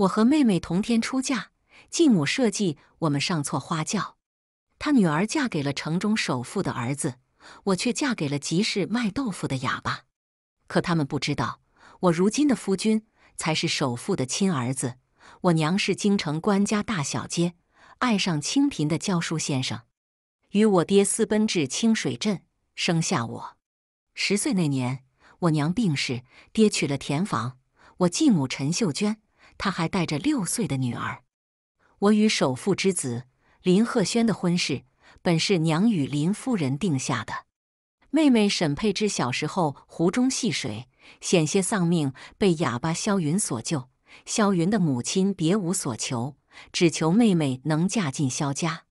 我和妹妹同天出嫁，继母设计我们上错花轿。她女儿嫁给了城中首富的儿子，我却嫁给了集市卖豆腐的哑巴。可他们不知道，我如今的夫君才是首富的亲儿子。我娘是京城官家大小姐，爱上清贫的教书先生，与我爹私奔至清水镇，生下我。十岁那年，我娘病逝，爹娶了田房。我继母陈秀娟。他还带着六岁的女儿。我与首富之子林鹤轩的婚事，本是娘与林夫人定下的。妹妹沈佩芝小时候湖中戏水，险些丧命，被哑巴萧云所救。萧云的母亲别无所求，只求妹妹能嫁进萧家。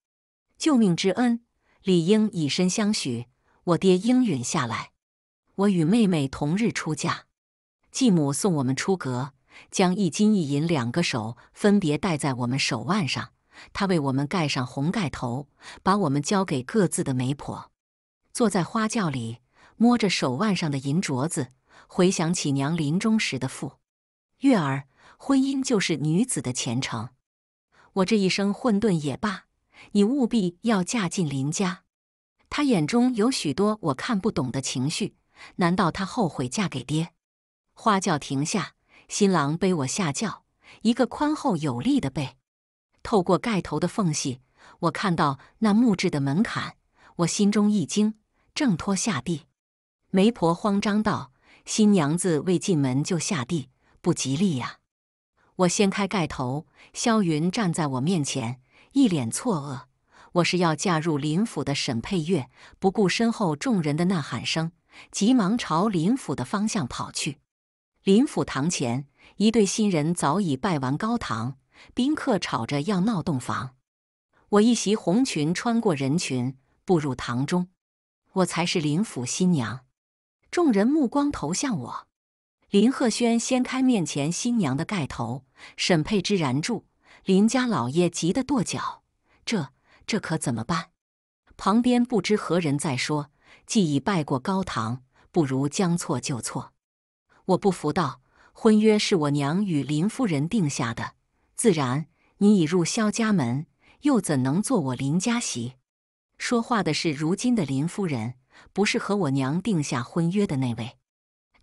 救命之恩，理应以身相许。我爹应允下来，我与妹妹同日出嫁。继母送我们出阁。将一金一银两个手分别戴在我们手腕上，他为我们盖上红盖头，把我们交给各自的媒婆，坐在花轿里，摸着手腕上的银镯子，回想起娘临终时的父。月儿，婚姻就是女子的前程，我这一生混沌也罢，你务必要嫁进林家。他眼中有许多我看不懂的情绪，难道他后悔嫁给爹？花轿停下。新郎背我下轿，一个宽厚有力的背。透过盖头的缝隙，我看到那木质的门槛，我心中一惊，挣脱下地。媒婆慌张道：“新娘子未进门就下地，不吉利呀！”我掀开盖头，萧云站在我面前，一脸错愕。我是要嫁入林府的沈佩月，不顾身后众人的呐喊声，急忙朝林府的方向跑去。林府堂前，一对新人早已拜完高堂，宾客吵着要闹洞房。我一袭红裙穿过人群，步入堂中，我才是林府新娘。众人目光投向我。林鹤轩掀开面前新娘的盖头，沈佩芝然住，林家老爷急得跺脚：“这这可怎么办？”旁边不知何人在说：“既已拜过高堂，不如将错就错。”我不服道，婚约是我娘与林夫人定下的，自然你已入萧家门，又怎能做我林家媳？说话的是如今的林夫人，不是和我娘定下婚约的那位，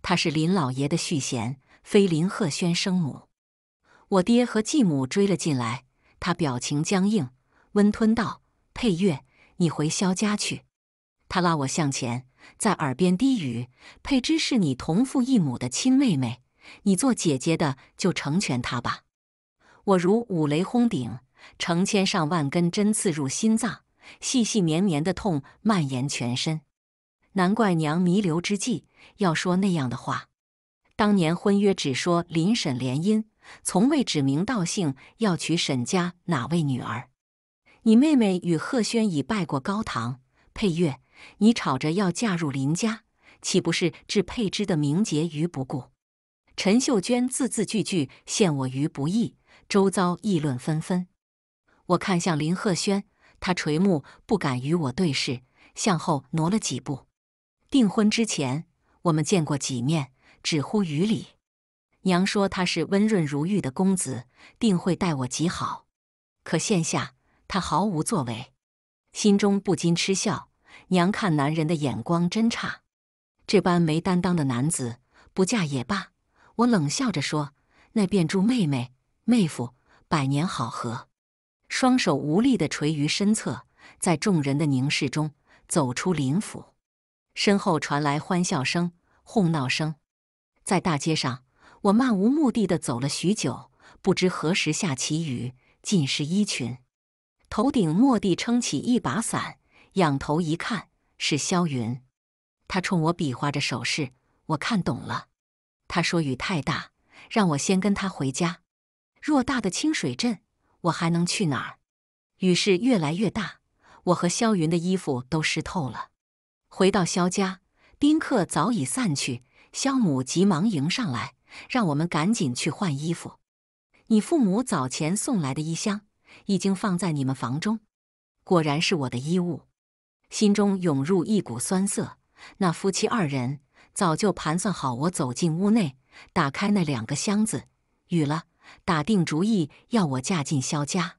她是林老爷的续弦，非林鹤轩生母。我爹和继母追了进来，他表情僵硬，温吞道：“佩月，你回萧家去。”他拉我向前。在耳边低语：“佩芝是你同父异母的亲妹妹，你做姐姐的就成全她吧。”我如五雷轰顶，成千上万根针刺入心脏，细细绵绵的痛蔓延全身。难怪娘弥留之际要说那样的话。当年婚约只说临沈联姻，从未指名道姓要娶沈家哪位女儿。你妹妹与贺轩已拜过高堂，配乐。你吵着要嫁入林家，岂不是置佩芝的名节于不顾？陈秀娟字字句句陷我于不义，周遭议论纷纷。我看向林鹤轩，他垂目不敢与我对视，向后挪了几步。订婚之前，我们见过几面，只乎于礼。娘说他是温润如玉的公子，定会待我极好。可现下他毫无作为，心中不禁嗤笑。娘看男人的眼光真差，这般没担当的男子不嫁也罢。我冷笑着说：“那便祝妹妹、妹夫百年好合。”双手无力地垂于身侧，在众人的凝视中走出林府，身后传来欢笑声、哄闹声。在大街上，我漫无目的地走了许久，不知何时下起雨，浸湿衣裙，头顶蓦地撑起一把伞。仰头一看，是萧云，他冲我比划着手势，我看懂了。他说雨太大，让我先跟他回家。偌大的清水镇，我还能去哪儿？雨势越来越大，我和萧云的衣服都湿透了。回到萧家，宾客早已散去，萧母急忙迎上来，让我们赶紧去换衣服。你父母早前送来的衣箱，已经放在你们房中。果然是我的衣物。心中涌入一股酸涩。那夫妻二人早就盘算好，我走进屋内，打开那两个箱子，雨了，打定主意要我嫁进萧家。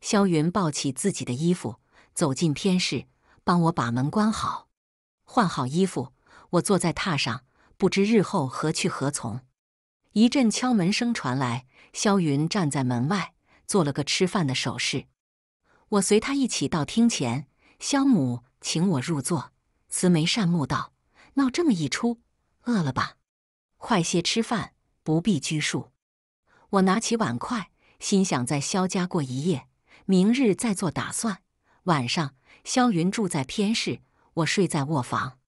萧云抱起自己的衣服，走进偏室，帮我把门关好。换好衣服，我坐在榻上，不知日后何去何从。一阵敲门声传来，萧云站在门外，做了个吃饭的手势。我随他一起到厅前。萧母请我入座，慈眉善目道：“闹这么一出，饿了吧？快些吃饭，不必拘束。”我拿起碗筷，心想在萧家过一夜，明日再做打算。晚上，萧云住在偏室，我睡在卧房。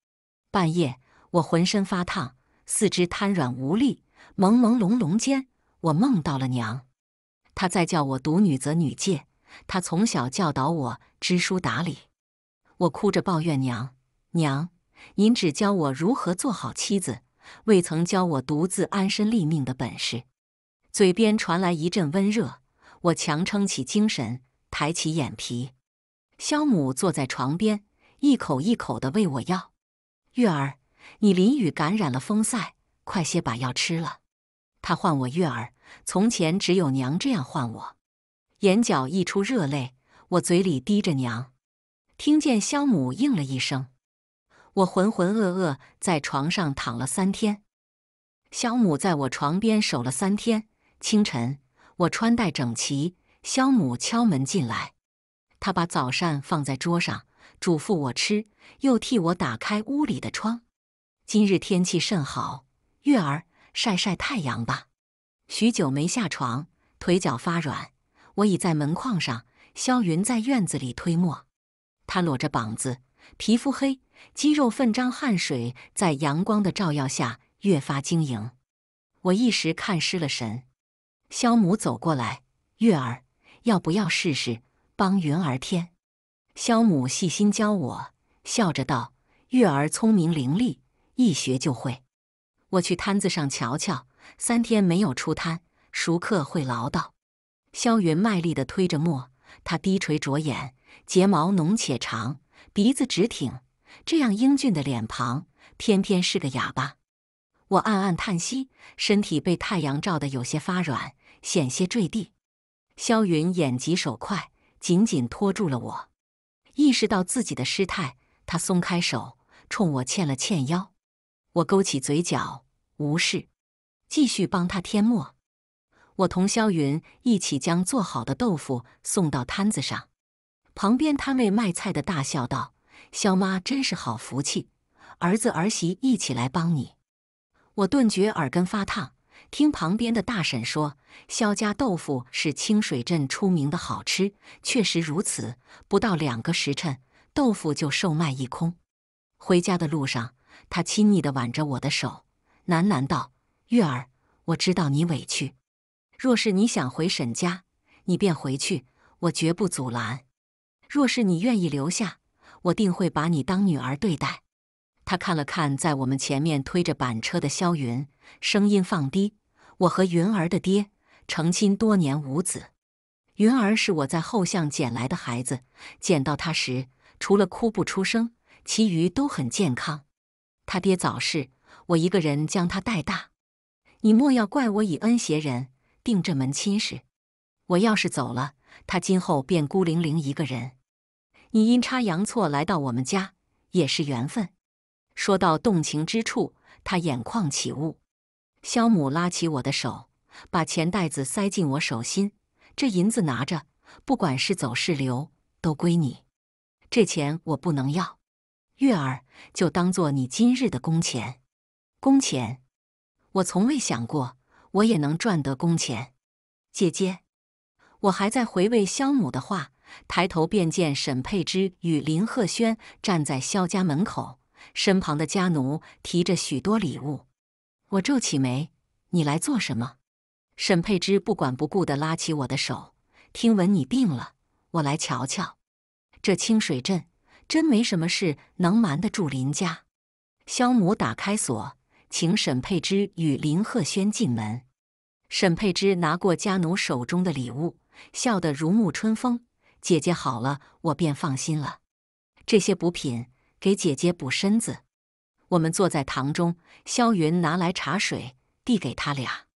半夜，我浑身发烫，四肢瘫软无力，朦朦胧胧间，我梦到了娘。她在叫我独女则》《女诫》，她从小教导我知书达理。我哭着抱怨娘：“娘，您只教我如何做好妻子，未曾教我独自安身立命的本事。”嘴边传来一阵温热，我强撑起精神，抬起眼皮。肖母坐在床边，一口一口地喂我药：“月儿，你淋雨感染了风塞，快些把药吃了。”她唤我“月儿”，从前只有娘这样唤我。眼角溢出热泪，我嘴里滴着“娘”。听见肖母应了一声，我浑浑噩噩在床上躺了三天。肖母在我床边守了三天。清晨，我穿戴整齐，肖母敲门进来，他把早膳放在桌上，嘱咐我吃，又替我打开屋里的窗。今日天气甚好，月儿晒晒太阳吧。许久没下床，腿脚发软，我倚在门框上。肖云在院子里推磨。他裸着膀子，皮肤黑，肌肉奋张，汗水在阳光的照耀下越发晶莹。我一时看失了神。肖母走过来：“月儿，要不要试试帮云儿添？”肖母细心教我，笑着道：“月儿聪明伶俐，一学就会。”我去摊子上瞧瞧。三天没有出摊，熟客会唠叨。肖云卖力地推着磨，他低垂着眼。睫毛浓且长，鼻子直挺，这样英俊的脸庞，偏偏是个哑巴。我暗暗叹息，身体被太阳照得有些发软，险些坠地。萧云眼疾手快，紧紧拖住了我。意识到自己的失态，他松开手，冲我欠了欠腰。我勾起嘴角，无视，继续帮他添墨。我同萧云一起将做好的豆腐送到摊子上。旁边摊位卖菜的大笑道：“肖妈真是好福气，儿子儿媳一起来帮你。”我顿觉耳根发烫。听旁边的大婶说，肖家豆腐是清水镇出名的好吃，确实如此。不到两个时辰，豆腐就售卖一空。回家的路上，他亲昵的挽着我的手，喃喃道：“月儿，我知道你委屈。若是你想回沈家，你便回去，我绝不阻拦。”若是你愿意留下，我定会把你当女儿对待。他看了看在我们前面推着板车的萧云，声音放低：“我和云儿的爹成亲多年无子，云儿是我在后巷捡来的孩子。捡到他时，除了哭不出声，其余都很健康。他爹早逝，我一个人将他带大。你莫要怪我以恩挟人定这门亲事。我要是走了，他今后便孤零零一个人。”你阴差阳错来到我们家，也是缘分。说到动情之处，他眼眶起雾。肖母拉起我的手，把钱袋子塞进我手心：“这银子拿着，不管是走是留，都归你。这钱我不能要，月儿就当做你今日的工钱。工钱，我从未想过，我也能赚得工钱。姐姐，我还在回味肖母的话。”抬头便见沈佩芝与林鹤轩站在萧家门口，身旁的家奴提着许多礼物。我皱起眉：“你来做什么？”沈佩芝不管不顾的拉起我的手：“听闻你病了，我来瞧瞧。这清水镇真没什么事能瞒得住林家。”萧母打开锁，请沈佩芝与林鹤轩进门。沈佩芝拿过家奴手中的礼物，笑得如沐春风。姐姐好了，我便放心了。这些补品给姐姐补身子。我们坐在堂中，萧云拿来茶水递给他俩。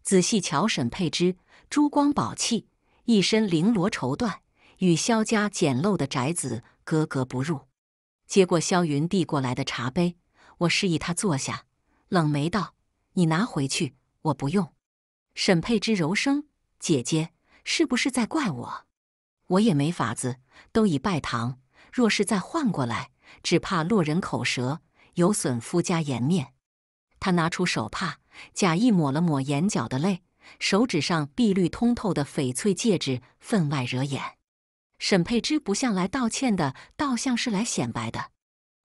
仔细瞧，沈佩芝珠光宝气，一身绫罗绸缎，与萧家简陋的宅子格格不入。接过萧云递过来的茶杯，我示意他坐下，冷眉道：“你拿回去，我不用。”沈佩芝柔声：“姐姐是不是在怪我？”我也没法子，都已拜堂，若是再换过来，只怕落人口舌，有损夫家颜面。他拿出手帕，假意抹了抹眼角的泪，手指上碧绿通透的翡翠戒指分外惹眼。沈佩芝不像来道歉的，倒像是来显摆的。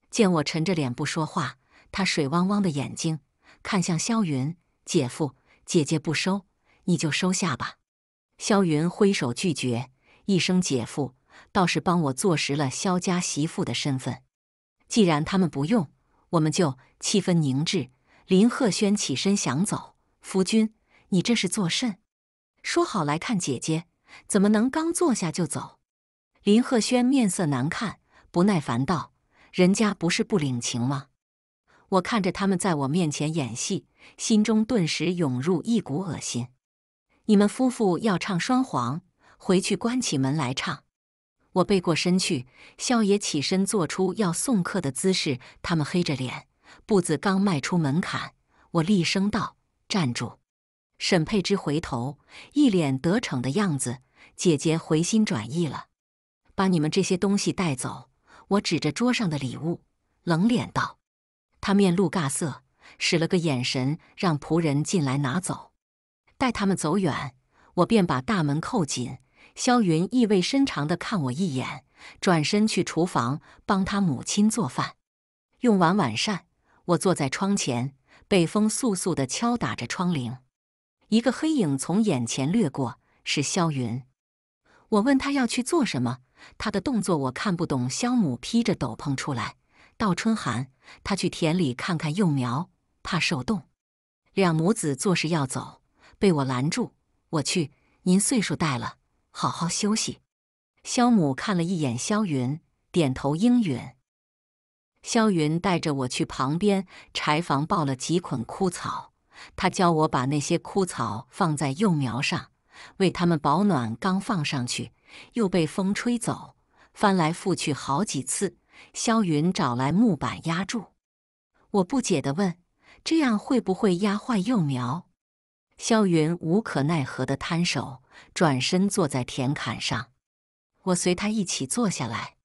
见我沉着脸不说话，他水汪汪的眼睛看向萧云姐夫：“姐姐不收，你就收下吧。”萧云挥手拒绝。一声“姐夫”，倒是帮我坐实了萧家媳妇的身份。既然他们不用，我们就气氛凝滞。林鹤轩起身想走，夫君，你这是作甚？说好来看姐姐，怎么能刚坐下就走？林鹤轩面色难看，不耐烦道：“人家不是不领情吗？”我看着他们在我面前演戏，心中顿时涌入一股恶心。你们夫妇要唱双簧。回去关起门来唱。我背过身去，萧野起身做出要送客的姿势。他们黑着脸，步子刚迈出门槛，我厉声道：“站住！”沈佩芝回头，一脸得逞的样子。姐姐回心转意了，把你们这些东西带走。我指着桌上的礼物，冷脸道：“他面露尬色，使了个眼神，让仆人进来拿走。”待他们走远，我便把大门扣紧。萧云意味深长地看我一眼，转身去厨房帮他母亲做饭。用完晚膳，我坐在窗前，被风簌簌地敲打着窗棂。一个黑影从眼前掠过，是萧云。我问他要去做什么，他的动作我看不懂。萧母披着斗篷出来，倒春寒，他去田里看看幼苗，怕受冻。两母子做事要走，被我拦住。我去，您岁数大了。好好休息。肖母看了一眼肖云，点头应允。肖云带着我去旁边柴房抱了几捆枯草，他教我把那些枯草放在幼苗上，为它们保暖。刚放上去，又被风吹走，翻来覆去好几次。肖云找来木板压住。我不解地问：“这样会不会压坏幼苗？”萧云无可奈何的摊手，转身坐在田坎上。我随他一起坐下来。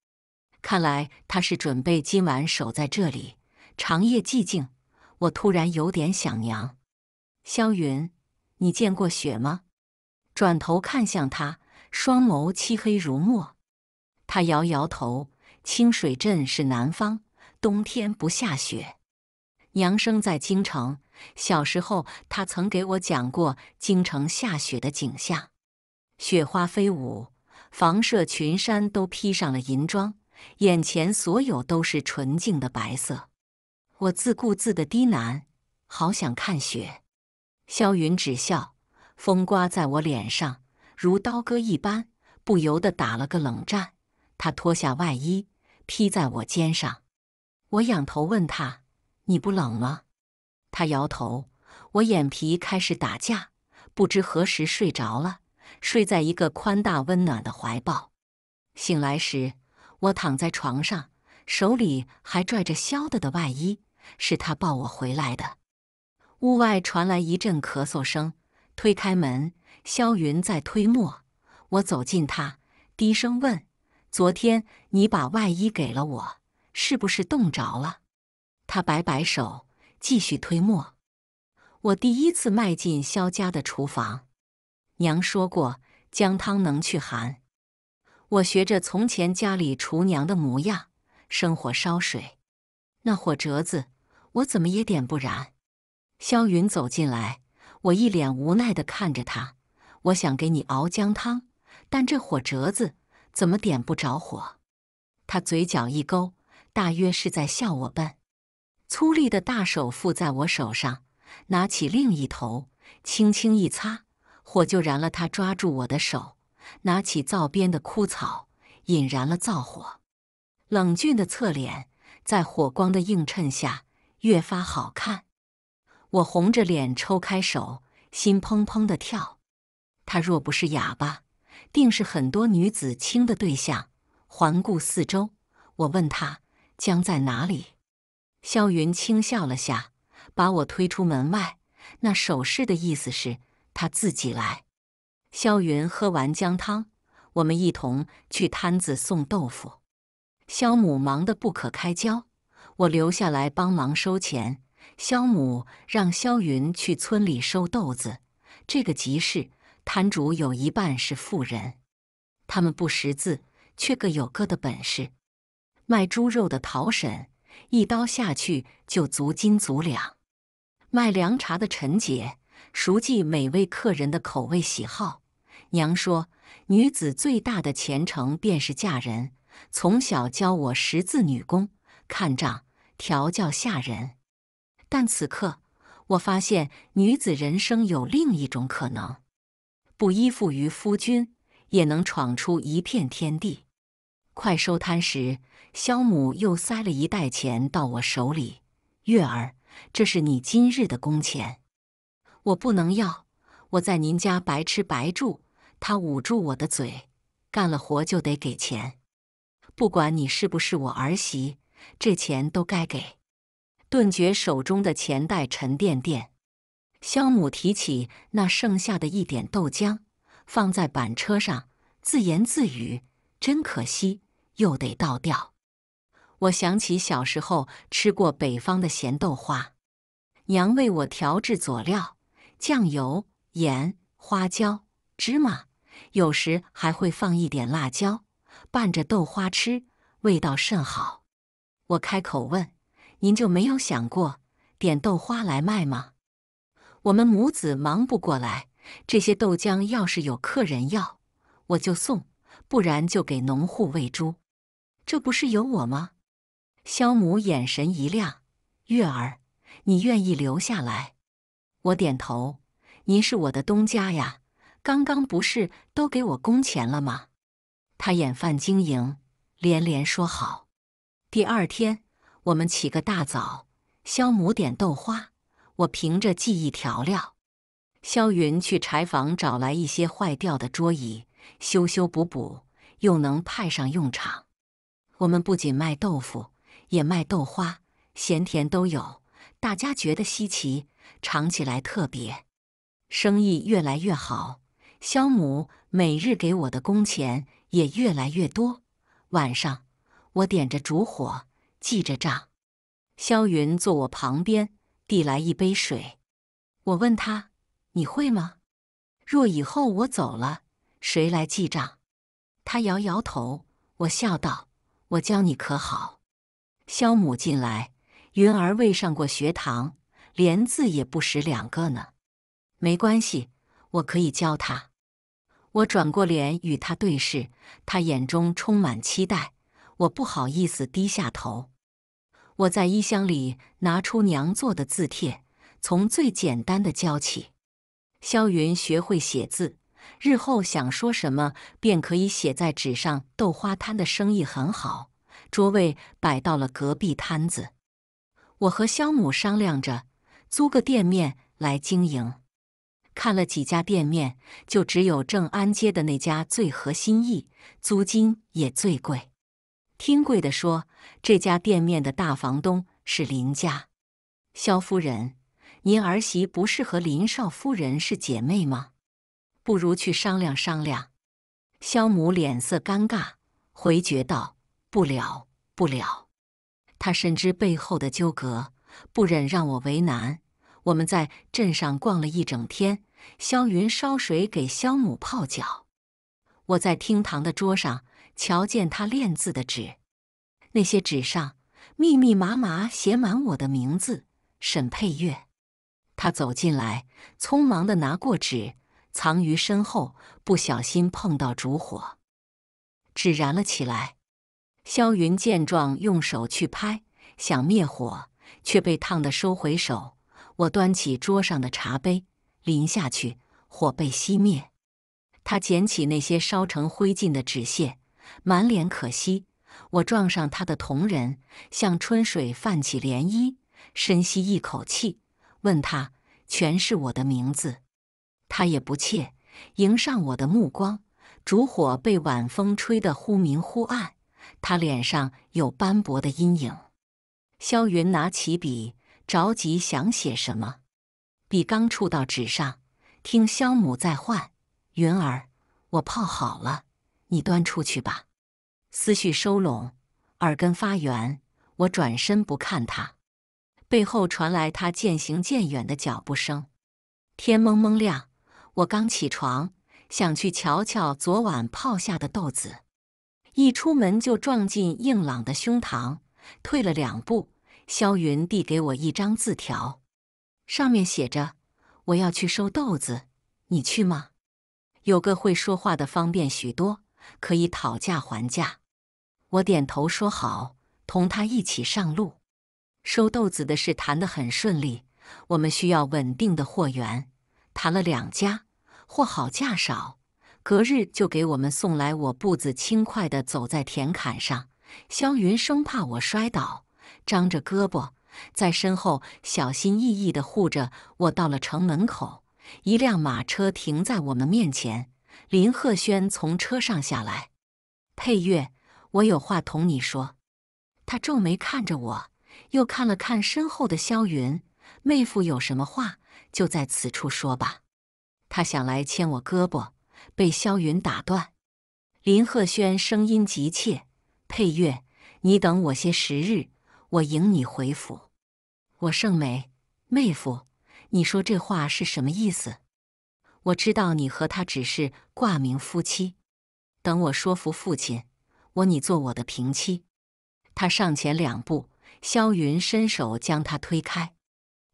看来他是准备今晚守在这里。长夜寂静，我突然有点想娘。萧云，你见过雪吗？转头看向他，双眸漆黑如墨。他摇摇头。清水镇是南方，冬天不下雪。娘生在京城。小时候，他曾给我讲过京城下雪的景象，雪花飞舞，房舍、群山都披上了银装，眼前所有都是纯净的白色。我自顾自的低喃：“好想看雪。”萧云只笑，风刮在我脸上如刀割一般，不由得打了个冷战。他脱下外衣披在我肩上，我仰头问他：“你不冷吗？”他摇头，我眼皮开始打架，不知何时睡着了，睡在一个宽大温暖的怀抱。醒来时，我躺在床上，手里还拽着肖的的外衣，是他抱我回来的。屋外传来一阵咳嗽声，推开门，肖云在推磨。我走近他，低声问：“昨天你把外衣给了我，是不是冻着了？”他摆摆手。继续推磨。我第一次迈进萧家的厨房，娘说过姜汤能去寒。我学着从前家里厨娘的模样，生火烧水。那火折子我怎么也点不燃。萧云走进来，我一脸无奈地看着他。我想给你熬姜汤，但这火折子怎么点不着火？他嘴角一勾，大约是在笑我笨。粗粝的大手覆在我手上，拿起另一头，轻轻一擦，火就燃了。他抓住我的手，拿起灶边的枯草，引燃了灶火。冷峻的侧脸在火光的映衬下越发好看。我红着脸抽开手，心砰砰的跳。他若不是哑巴，定是很多女子倾的对象。环顾四周，我问他：“将在哪里？”萧云轻笑了下，把我推出门外。那手势的意思是他自己来。萧云喝完姜汤，我们一同去摊子送豆腐。萧母忙得不可开交，我留下来帮忙收钱。萧母让萧云去村里收豆子。这个集市摊主有一半是富人，他们不识字，却各有各的本事。卖猪肉的陶婶。一刀下去就足斤足两。卖凉茶的陈姐熟记每位客人的口味喜好。娘说，女子最大的前程便是嫁人。从小教我识字、女工、看账、调教下人。但此刻，我发现女子人生有另一种可能：不依附于夫君，也能闯出一片天地。快收摊时，肖母又塞了一袋钱到我手里：“月儿，这是你今日的工钱。”“我不能要，我在您家白吃白住。”他捂住我的嘴：“干了活就得给钱，不管你是不是我儿媳，这钱都该给。”顿觉手中的钱袋沉甸甸。肖母提起那剩下的一点豆浆，放在板车上，自言自语：“真可惜。”又得倒掉。我想起小时候吃过北方的咸豆花，娘为我调制佐料：酱油、盐、花椒、芝麻，有时还会放一点辣椒，拌着豆花吃，味道甚好。我开口问：“您就没有想过点豆花来卖吗？”我们母子忙不过来，这些豆浆要是有客人要，我就送；不然就给农户喂猪。这不是有我吗？肖母眼神一亮：“月儿，你愿意留下来？”我点头：“您是我的东家呀，刚刚不是都给我工钱了吗？”他眼泛晶莹，连连说好。第二天，我们起个大早，肖母点豆花，我凭着记忆调料。肖云去柴房找来一些坏掉的桌椅，修修补补，又能派上用场。我们不仅卖豆腐，也卖豆花，咸甜都有。大家觉得稀奇，尝起来特别，生意越来越好。肖母每日给我的工钱也越来越多。晚上，我点着烛火记着账，肖云坐我旁边，递来一杯水。我问他：“你会吗？若以后我走了，谁来记账？”他摇摇头。我笑道。我教你可好？萧母进来，云儿未上过学堂，连字也不识两个呢。没关系，我可以教他。我转过脸与他对视，他眼中充满期待。我不好意思低下头。我在衣箱里拿出娘做的字帖，从最简单的教起。萧云学会写字。日后想说什么，便可以写在纸上。豆花摊的生意很好，桌位摆到了隔壁摊子。我和肖母商量着租个店面来经营，看了几家店面，就只有正安街的那家最合心意，租金也最贵。听贵的说，这家店面的大房东是林家。肖夫人，您儿媳不是和林少夫人是姐妹吗？不如去商量商量。萧母脸色尴尬，回绝道：“不了，不了。”他深知背后的纠葛，不忍让我为难。我们在镇上逛了一整天。萧云烧水给萧母泡脚，我在厅堂的桌上瞧见他练字的纸，那些纸上密密麻麻写满我的名字——沈佩月。他走进来，匆忙的拿过纸。藏于身后，不小心碰到烛火，纸燃了起来。萧云见状，用手去拍，想灭火，却被烫的收回手。我端起桌上的茶杯，淋下去，火被熄灭。他捡起那些烧成灰烬的纸屑，满脸可惜。我撞上他的同人，像春水泛起涟漪。深吸一口气，问他：“全是我的名字。”他也不怯，迎上我的目光。烛火被晚风吹得忽明忽暗，他脸上有斑驳的阴影。萧云拿起笔，着急想写什么，笔刚触到纸上，听萧母在唤：“云儿，我泡好了，你端出去吧。”思绪收拢，耳根发圆，我转身不看他，背后传来他渐行渐远的脚步声。天蒙蒙亮。我刚起床，想去瞧瞧昨晚泡下的豆子，一出门就撞进硬朗的胸膛，退了两步。萧云递给我一张字条，上面写着：“我要去收豆子，你去吗？有个会说话的方便许多，可以讨价还价。”我点头说好，同他一起上路。收豆子的事谈得很顺利，我们需要稳定的货源，谈了两家。货好价少，隔日就给我们送来。我步子轻快的走在田坎上，萧云生怕我摔倒，张着胳膊在身后小心翼翼的护着我。到了城门口，一辆马车停在我们面前，林鹤轩从车上下来，佩月，我有话同你说。他皱眉看着我，又看了看身后的萧云，妹夫有什么话就在此处说吧。他想来牵我胳膊，被萧云打断。林鹤轩声音急切，配乐：“你等我些时日，我迎你回府。”我盛美妹夫，你说这话是什么意思？我知道你和他只是挂名夫妻。等我说服父亲，我你做我的平妻。他上前两步，萧云伸手将他推开。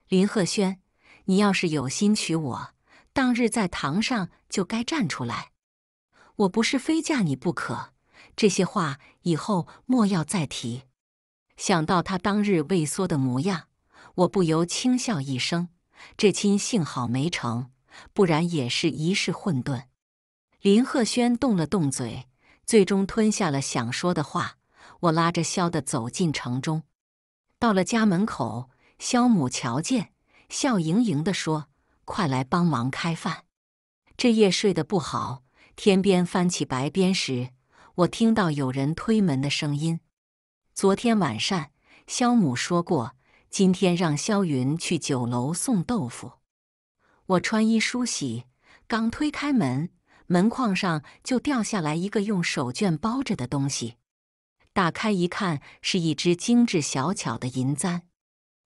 林鹤轩，你要是有心娶我。当日在堂上就该站出来，我不是非嫁你不可。这些话以后莫要再提。想到他当日畏缩的模样，我不由轻笑一声。这亲幸好没成，不然也是一世混沌。林鹤轩动了动嘴，最终吞下了想说的话。我拉着萧的走进城中，到了家门口，萧母瞧见，笑盈盈的说。快来帮忙开饭！这夜睡得不好，天边翻起白边时，我听到有人推门的声音。昨天晚上，萧母说过，今天让萧云去酒楼送豆腐。我穿衣梳洗，刚推开门，门框上就掉下来一个用手绢包着的东西。打开一看，是一只精致小巧的银簪，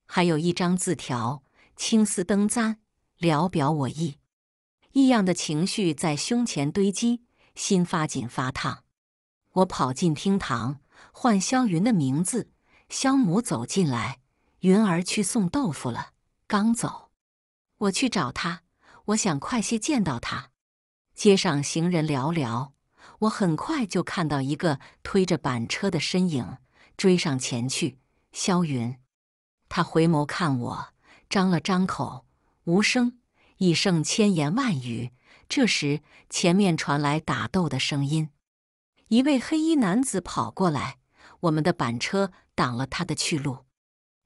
还有一张字条：“青丝灯簪。”聊表我意，异样的情绪在胸前堆积，心发紧发烫。我跑进厅堂，唤萧云的名字。萧母走进来，云儿去送豆腐了，刚走。我去找他，我想快些见到他。街上行人寥寥，我很快就看到一个推着板车的身影，追上前去。萧云，他回眸看我，张了张口。无声已胜千言万语。这时，前面传来打斗的声音。一位黑衣男子跑过来，我们的板车挡了他的去路。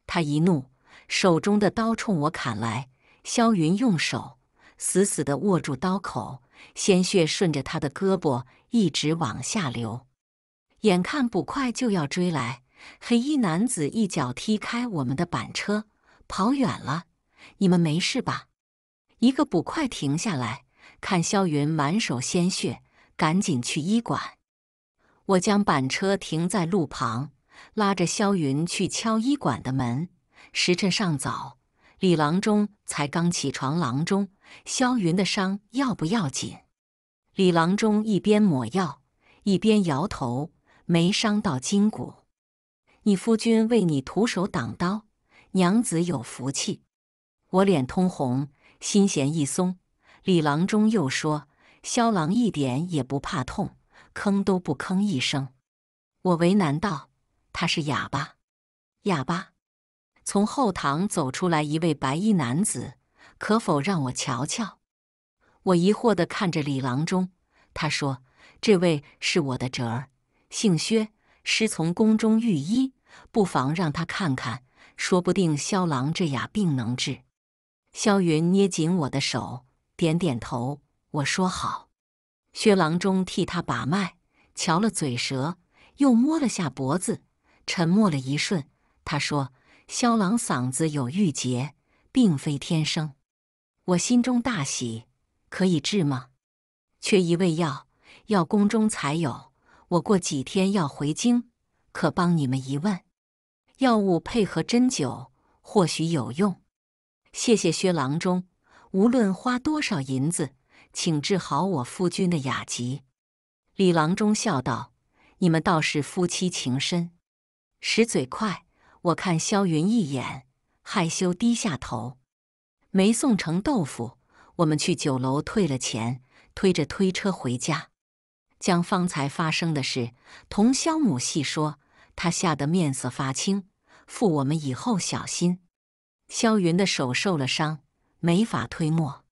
他一怒，手中的刀冲我砍来。萧云用手死死的握住刀口，鲜血顺着他的胳膊一直往下流。眼看捕快就要追来，黑衣男子一脚踢开我们的板车，跑远了。你们没事吧？一个捕快停下来看，萧云满手鲜血，赶紧去医馆。我将板车停在路旁，拉着萧云去敲医馆的门。时辰尚早，李郎中才刚起床。郎中，萧云的伤要不要紧？李郎中一边抹药一边摇头，没伤到筋骨。你夫君为你徒手挡刀，娘子有福气。我脸通红，心弦一松。李郎中又说：“萧郎一点也不怕痛，吭都不吭一声。”我为难道：“他是哑巴？”哑巴。从后堂走出来一位白衣男子，可否让我瞧瞧？我疑惑地看着李郎中，他说：“这位是我的侄儿，姓薛，师从宫中御医，不妨让他看看，说不定萧郎这哑病能治。”萧云捏紧我的手，点点头。我说：“好。”薛郎中替他把脉，瞧了嘴舌，又摸了下脖子，沉默了一瞬。他说：“萧郎嗓子有郁结，并非天生。”我心中大喜：“可以治吗？”缺一味药，要宫中才有。我过几天要回京，可帮你们一问？药物配合针灸，或许有用。谢谢薛郎中，无论花多少银子，请治好我夫君的雅疾。李郎中笑道：“你们倒是夫妻情深，使嘴快。”我看萧云一眼，害羞低下头，没送成豆腐。我们去酒楼退了钱，推着推车回家，将方才发生的事同萧母细说，他吓得面色发青，咐我们以后小心。萧云的手受了伤，没法推磨。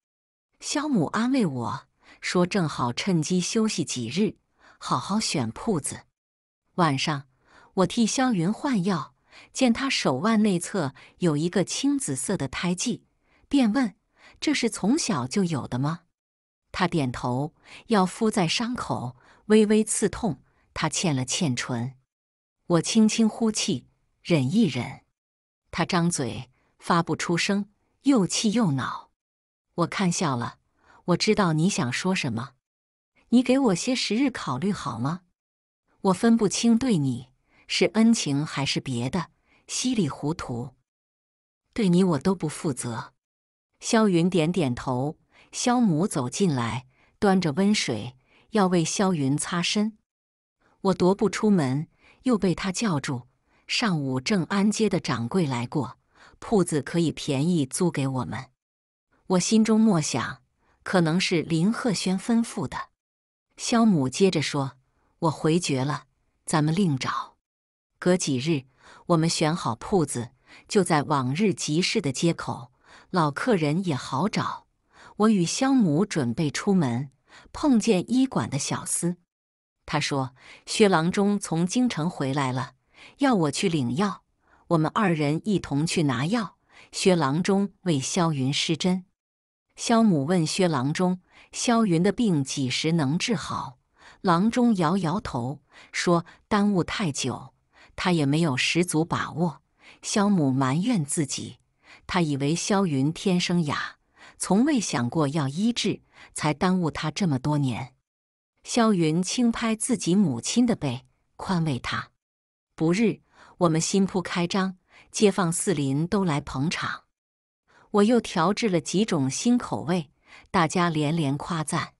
萧母安慰我说：“正好趁机休息几日，好好选铺子。”晚上，我替萧云换药，见他手腕内侧有一个青紫色的胎记，便问：“这是从小就有的吗？”他点头。药敷在伤口，微微刺痛，他欠了欠唇。我轻轻呼气，忍一忍。他张嘴。发不出声，又气又恼。我看笑了，我知道你想说什么。你给我些时日考虑好吗？我分不清对你是恩情还是别的，稀里糊涂，对你我都不负责。萧云点点头。萧母走进来，端着温水要为萧云擦身。我踱步出门，又被他叫住。上午正安街的掌柜来过。铺子可以便宜租给我们，我心中默想，可能是林鹤轩吩咐的。萧母接着说：“我回绝了，咱们另找。隔几日，我们选好铺子，就在往日集市的街口，老客人也好找。”我与萧母准备出门，碰见医馆的小厮，他说：“薛郎中从京城回来了，要我去领药。”我们二人一同去拿药，薛郎中为萧云施针。萧母问薛郎中：“萧云的病几时能治好？”郎中摇摇头，说：“耽误太久，他也没有十足把握。”萧母埋怨自己：“他以为萧云天生哑，从未想过要医治，才耽误他这么多年。”萧云轻拍自己母亲的背，宽慰他：“不日。”我们新铺开张，街坊四邻都来捧场。我又调制了几种新口味，大家连连夸赞。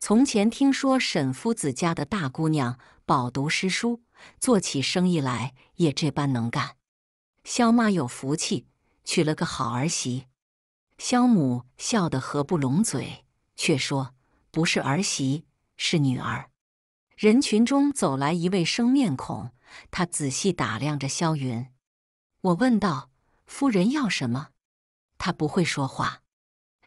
从前听说沈夫子家的大姑娘饱读诗书，做起生意来也这般能干。肖妈有福气，娶了个好儿媳。肖母笑得合不拢嘴，却说不是儿媳，是女儿。人群中走来一位生面孔。他仔细打量着萧云，我问道：“夫人要什么？”他不会说话。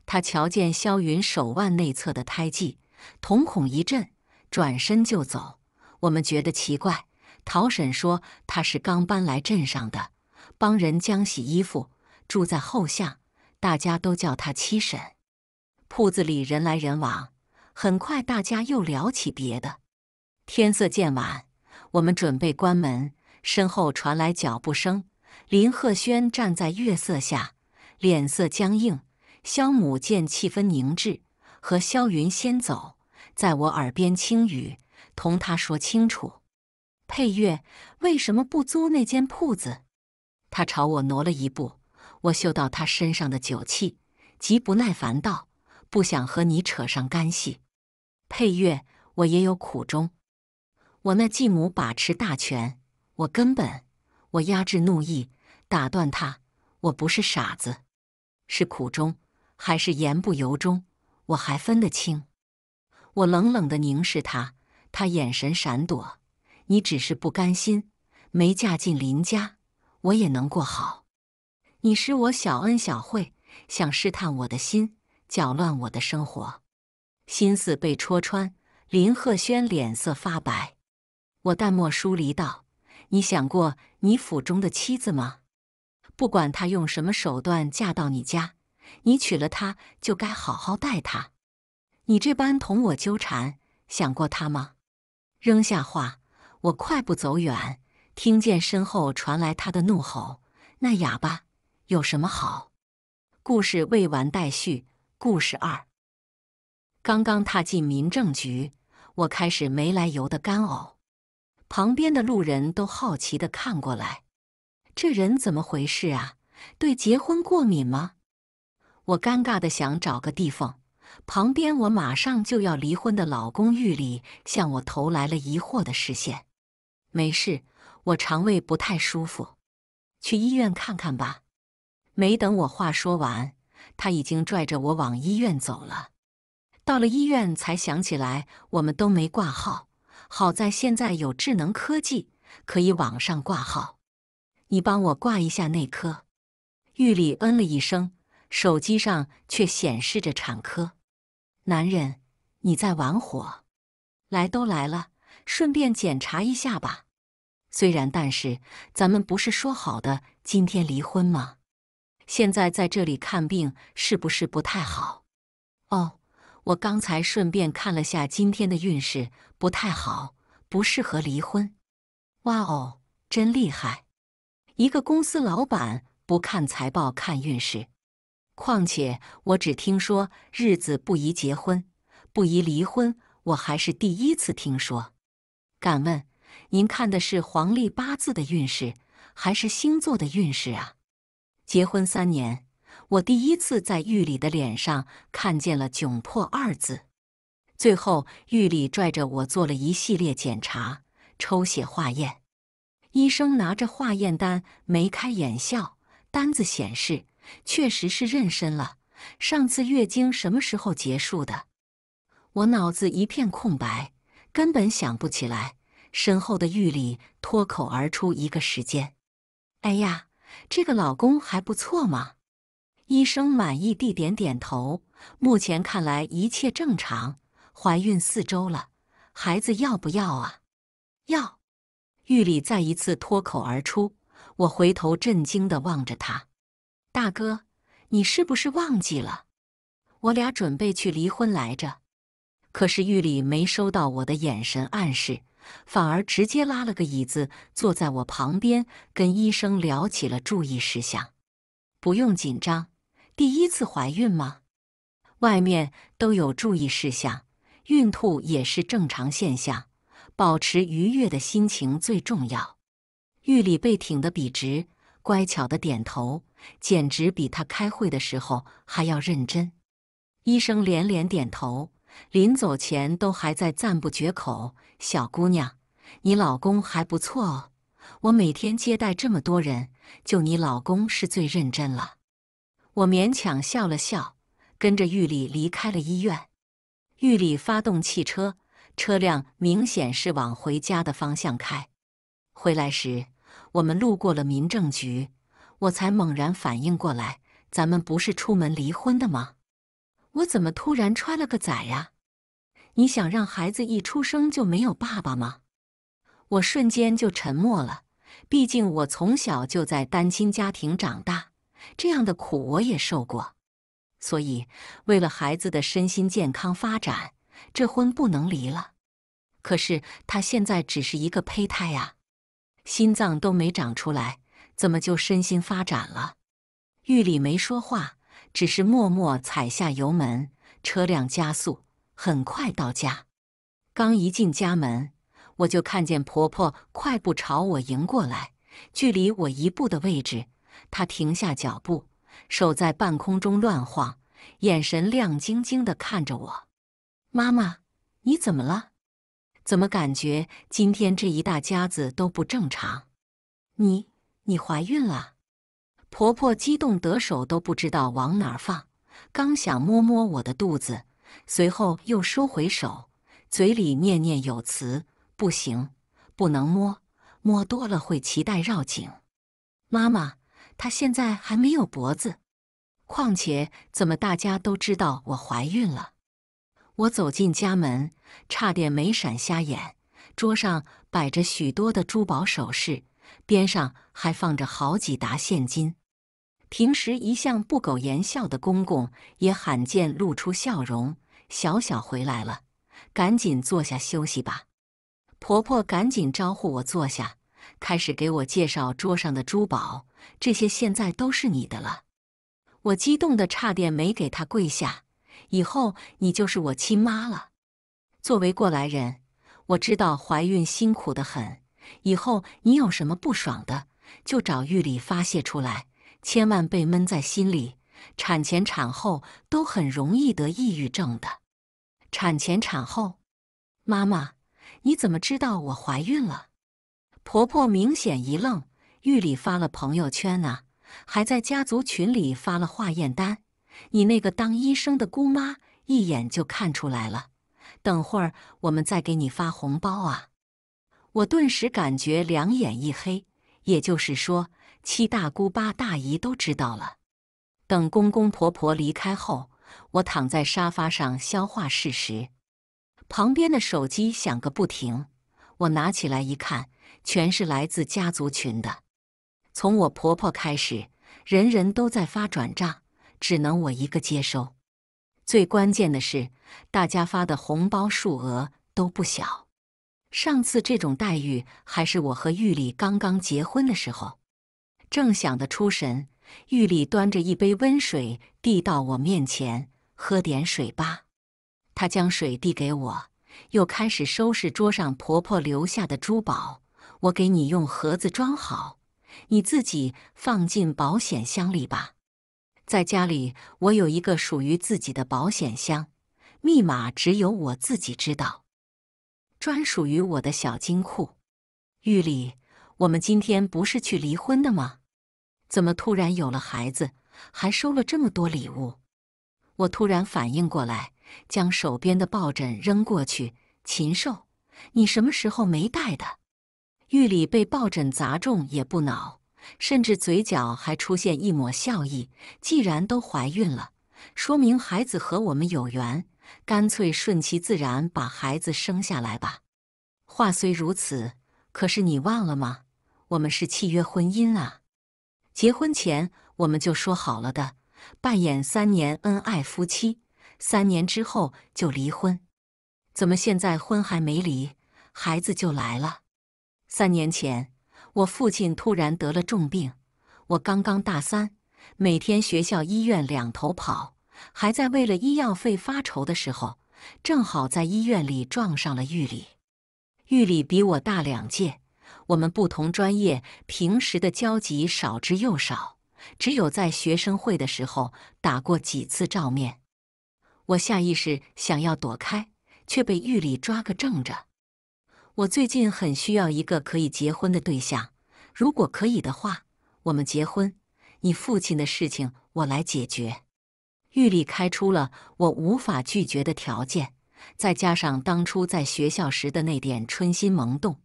他瞧见萧云手腕内侧的胎记，瞳孔一震，转身就走。我们觉得奇怪。陶婶说：“他是刚搬来镇上的，帮人浆洗衣服，住在后巷，大家都叫他七婶。”铺子里人来人往，很快大家又聊起别的。天色渐晚。我们准备关门，身后传来脚步声。林鹤轩站在月色下，脸色僵硬。萧母见气氛凝滞，和萧云先走，在我耳边轻语，同他说清楚。配乐为什么不租那间铺子？他朝我挪了一步，我嗅到他身上的酒气，极不耐烦道：“不想和你扯上干系。”配乐，我也有苦衷。我那继母把持大权，我根本我压制怒意，打断他。我不是傻子，是苦衷还是言不由衷，我还分得清。我冷冷地凝视他，他眼神闪躲。你只是不甘心，没嫁进林家，我也能过好。你施我小恩小惠，想试探我的心，搅乱我的生活。心思被戳穿，林鹤轩脸色发白。我淡漠疏离道：“你想过你府中的妻子吗？不管她用什么手段嫁到你家，你娶了她就该好好待她。你这般同我纠缠，想过她吗？”扔下话，我快步走远，听见身后传来他的怒吼：“那哑巴有什么好？”故事未完待续。故事二：刚刚踏进民政局，我开始没来由的干呕。旁边的路人都好奇地看过来，这人怎么回事啊？对结婚过敏吗？我尴尬地想找个地方，旁边我马上就要离婚的老公寓里向我投来了疑惑的视线。没事，我肠胃不太舒服，去医院看看吧。没等我话说完，他已经拽着我往医院走了。到了医院才想起来我们都没挂号。好在现在有智能科技，可以网上挂号。你帮我挂一下内科。玉里嗯了一声，手机上却显示着产科。男人，你在玩火？来都来了，顺便检查一下吧。虽然，但是咱们不是说好的今天离婚吗？现在在这里看病是不是不太好？哦，我刚才顺便看了下今天的运势。不太好，不适合离婚。哇哦，真厉害！一个公司老板不看财报，看运势。况且我只听说日子不宜结婚，不宜离婚，我还是第一次听说。敢问您看的是黄历八字的运势，还是星座的运势啊？结婚三年，我第一次在玉里的脸上看见了窘迫二字。最后，玉里拽着我做了一系列检查、抽血化验。医生拿着化验单，眉开眼笑。单子显示，确实是妊娠了。上次月经什么时候结束的？我脑子一片空白，根本想不起来。身后的玉里脱口而出一个时间：“哎呀，这个老公还不错嘛！”医生满意地点点头。目前看来，一切正常。怀孕四周了，孩子要不要啊？要。玉里再一次脱口而出，我回头震惊的望着他：“大哥，你是不是忘记了？我俩准备去离婚来着。”可是玉里没收到我的眼神暗示，反而直接拉了个椅子坐在我旁边，跟医生聊起了注意事项。不用紧张，第一次怀孕吗？外面都有注意事项。孕吐也是正常现象，保持愉悦的心情最重要。玉里被挺得笔直，乖巧的点头，简直比她开会的时候还要认真。医生连连点头，临走前都还在赞不绝口：“小姑娘，你老公还不错哦，我每天接待这么多人，就你老公是最认真了。”我勉强笑了笑，跟着玉里离开了医院。狱里发动汽车，车辆明显是往回家的方向开。回来时，我们路过了民政局，我才猛然反应过来，咱们不是出门离婚的吗？我怎么突然揣了个崽呀？你想让孩子一出生就没有爸爸吗？我瞬间就沉默了，毕竟我从小就在单亲家庭长大，这样的苦我也受过。所以，为了孩子的身心健康发展，这婚不能离了。可是他现在只是一个胚胎啊，心脏都没长出来，怎么就身心发展了？玉里没说话，只是默默踩下油门，车辆加速，很快到家。刚一进家门，我就看见婆婆快步朝我迎过来，距离我一步的位置，她停下脚步。手在半空中乱晃，眼神亮晶晶的看着我。妈妈，你怎么了？怎么感觉今天这一大家子都不正常？你，你怀孕了？婆婆激动得手都不知道往哪儿放，刚想摸摸我的肚子，随后又收回手，嘴里念念有词：“不行，不能摸，摸多了会脐带绕颈。”妈妈。她现在还没有脖子，况且怎么大家都知道我怀孕了？我走进家门，差点没闪瞎眼。桌上摆着许多的珠宝首饰，边上还放着好几沓现金。平时一向不苟言笑的公公也罕见露出笑容。小小回来了，赶紧坐下休息吧。婆婆赶紧招呼我坐下。开始给我介绍桌上的珠宝，这些现在都是你的了。我激动的差点没给他跪下。以后你就是我亲妈了。作为过来人，我知道怀孕辛苦的很。以后你有什么不爽的，就找玉里发泄出来，千万被闷在心里。产前产后都很容易得抑郁症的。产前产后，妈妈，你怎么知道我怀孕了？婆婆明显一愣，狱里发了朋友圈啊，还在家族群里发了化验单。你那个当医生的姑妈一眼就看出来了。等会儿我们再给你发红包啊！我顿时感觉两眼一黑，也就是说，七大姑八大姨都知道了。等公公婆婆离开后，我躺在沙发上消化事实，旁边的手机响个不停，我拿起来一看。全是来自家族群的，从我婆婆开始，人人都在发转账，只能我一个接收。最关键的是，大家发的红包数额都不小。上次这种待遇还是我和玉丽刚刚结婚的时候。正想得出神，玉丽端着一杯温水递到我面前：“喝点水吧。”她将水递给我，又开始收拾桌上婆婆留下的珠宝。我给你用盒子装好，你自己放进保险箱里吧。在家里，我有一个属于自己的保险箱，密码只有我自己知道，专属于我的小金库。玉里，我们今天不是去离婚的吗？怎么突然有了孩子，还收了这么多礼物？我突然反应过来，将手边的抱枕扔过去：“禽兽，你什么时候没带的？”玉里被抱枕砸中也不恼，甚至嘴角还出现一抹笑意。既然都怀孕了，说明孩子和我们有缘，干脆顺其自然把孩子生下来吧。话虽如此，可是你忘了吗？我们是契约婚姻啊！结婚前我们就说好了的，扮演三年恩爱夫妻，三年之后就离婚。怎么现在婚还没离，孩子就来了？三年前，我父亲突然得了重病，我刚刚大三，每天学校医院两头跑，还在为了医药费发愁的时候，正好在医院里撞上了玉里。玉里比我大两届，我们不同专业，平时的交集少之又少，只有在学生会的时候打过几次照面。我下意识想要躲开，却被玉里抓个正着。我最近很需要一个可以结婚的对象，如果可以的话，我们结婚。你父亲的事情我来解决。玉丽开出了我无法拒绝的条件，再加上当初在学校时的那点春心萌动，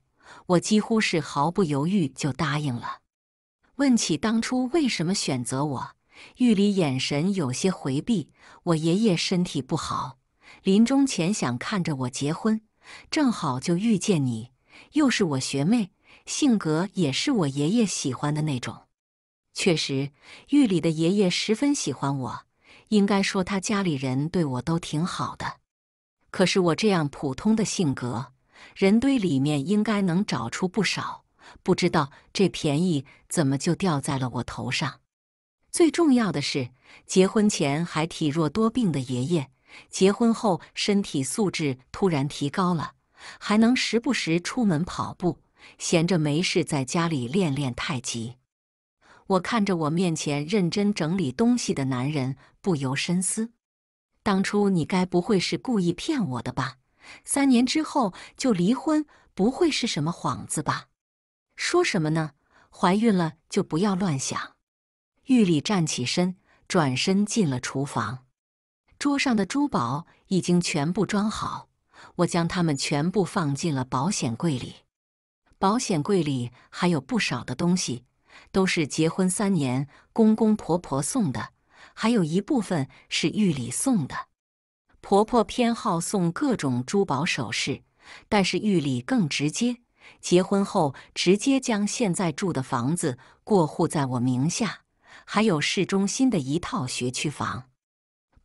我几乎是毫不犹豫就答应了。问起当初为什么选择我，玉里眼神有些回避。我爷爷身体不好，临终前想看着我结婚。正好就遇见你，又是我学妹，性格也是我爷爷喜欢的那种。确实，狱里的爷爷十分喜欢我，应该说他家里人对我都挺好的。可是我这样普通的性格，人堆里面应该能找出不少，不知道这便宜怎么就掉在了我头上。最重要的是，结婚前还体弱多病的爷爷。结婚后，身体素质突然提高了，还能时不时出门跑步。闲着没事，在家里练练太极。我看着我面前认真整理东西的男人，不由深思：当初你该不会是故意骗我的吧？三年之后就离婚，不会是什么幌子吧？说什么呢？怀孕了就不要乱想。玉丽站起身，转身进了厨房。桌上的珠宝已经全部装好，我将它们全部放进了保险柜里。保险柜里还有不少的东西，都是结婚三年公公婆婆送的，还有一部分是玉里送的。婆婆偏好送各种珠宝首饰，但是玉里更直接。结婚后，直接将现在住的房子过户在我名下，还有市中心的一套学区房。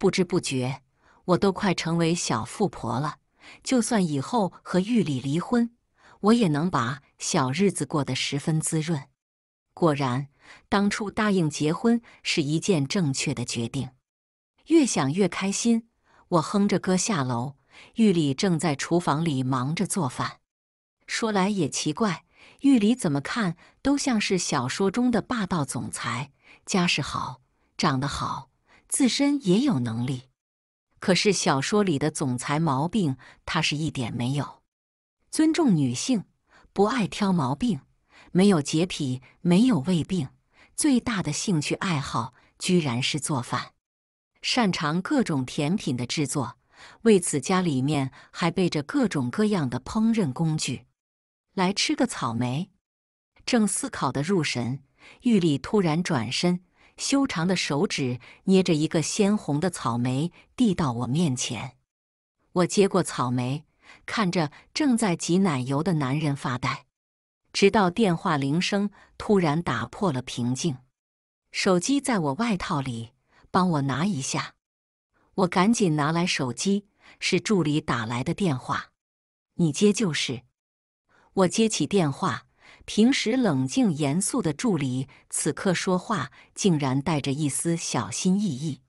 不知不觉，我都快成为小富婆了。就算以后和玉里离婚，我也能把小日子过得十分滋润。果然，当初答应结婚是一件正确的决定。越想越开心，我哼着歌下楼。玉里正在厨房里忙着做饭。说来也奇怪，玉里怎么看都像是小说中的霸道总裁，家世好，长得好。自身也有能力，可是小说里的总裁毛病他是一点没有，尊重女性，不爱挑毛病，没有洁癖，没有胃病，最大的兴趣爱好居然是做饭，擅长各种甜品的制作，为此家里面还备着各种各样的烹饪工具。来吃个草莓，正思考的入神，玉立突然转身。修长的手指捏着一个鲜红的草莓，递到我面前。我接过草莓，看着正在挤奶油的男人发呆，直到电话铃声突然打破了平静。手机在我外套里，帮我拿一下。我赶紧拿来手机，是助理打来的电话，你接就是。我接起电话。平时冷静严肃的助理，此刻说话竟然带着一丝小心翼翼。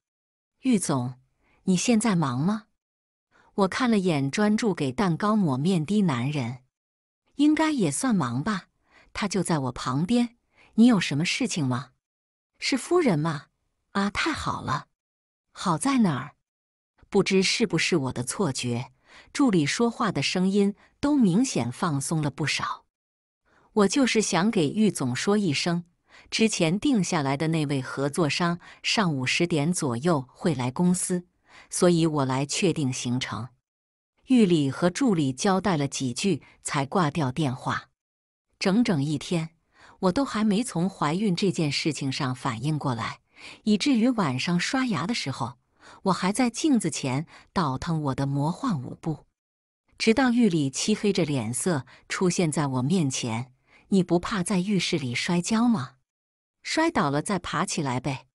玉总，你现在忙吗？我看了眼专注给蛋糕抹面的男人，应该也算忙吧。他就在我旁边，你有什么事情吗？是夫人吗？啊，太好了！好在哪儿？不知是不是我的错觉，助理说话的声音都明显放松了不少。我就是想给玉总说一声，之前定下来的那位合作商上午十点左右会来公司，所以我来确定行程。玉里和助理交代了几句，才挂掉电话。整整一天，我都还没从怀孕这件事情上反应过来，以至于晚上刷牙的时候，我还在镜子前倒腾我的魔幻舞步，直到玉里漆黑着脸色出现在我面前。你不怕在浴室里摔跤吗？摔倒了再爬起来呗。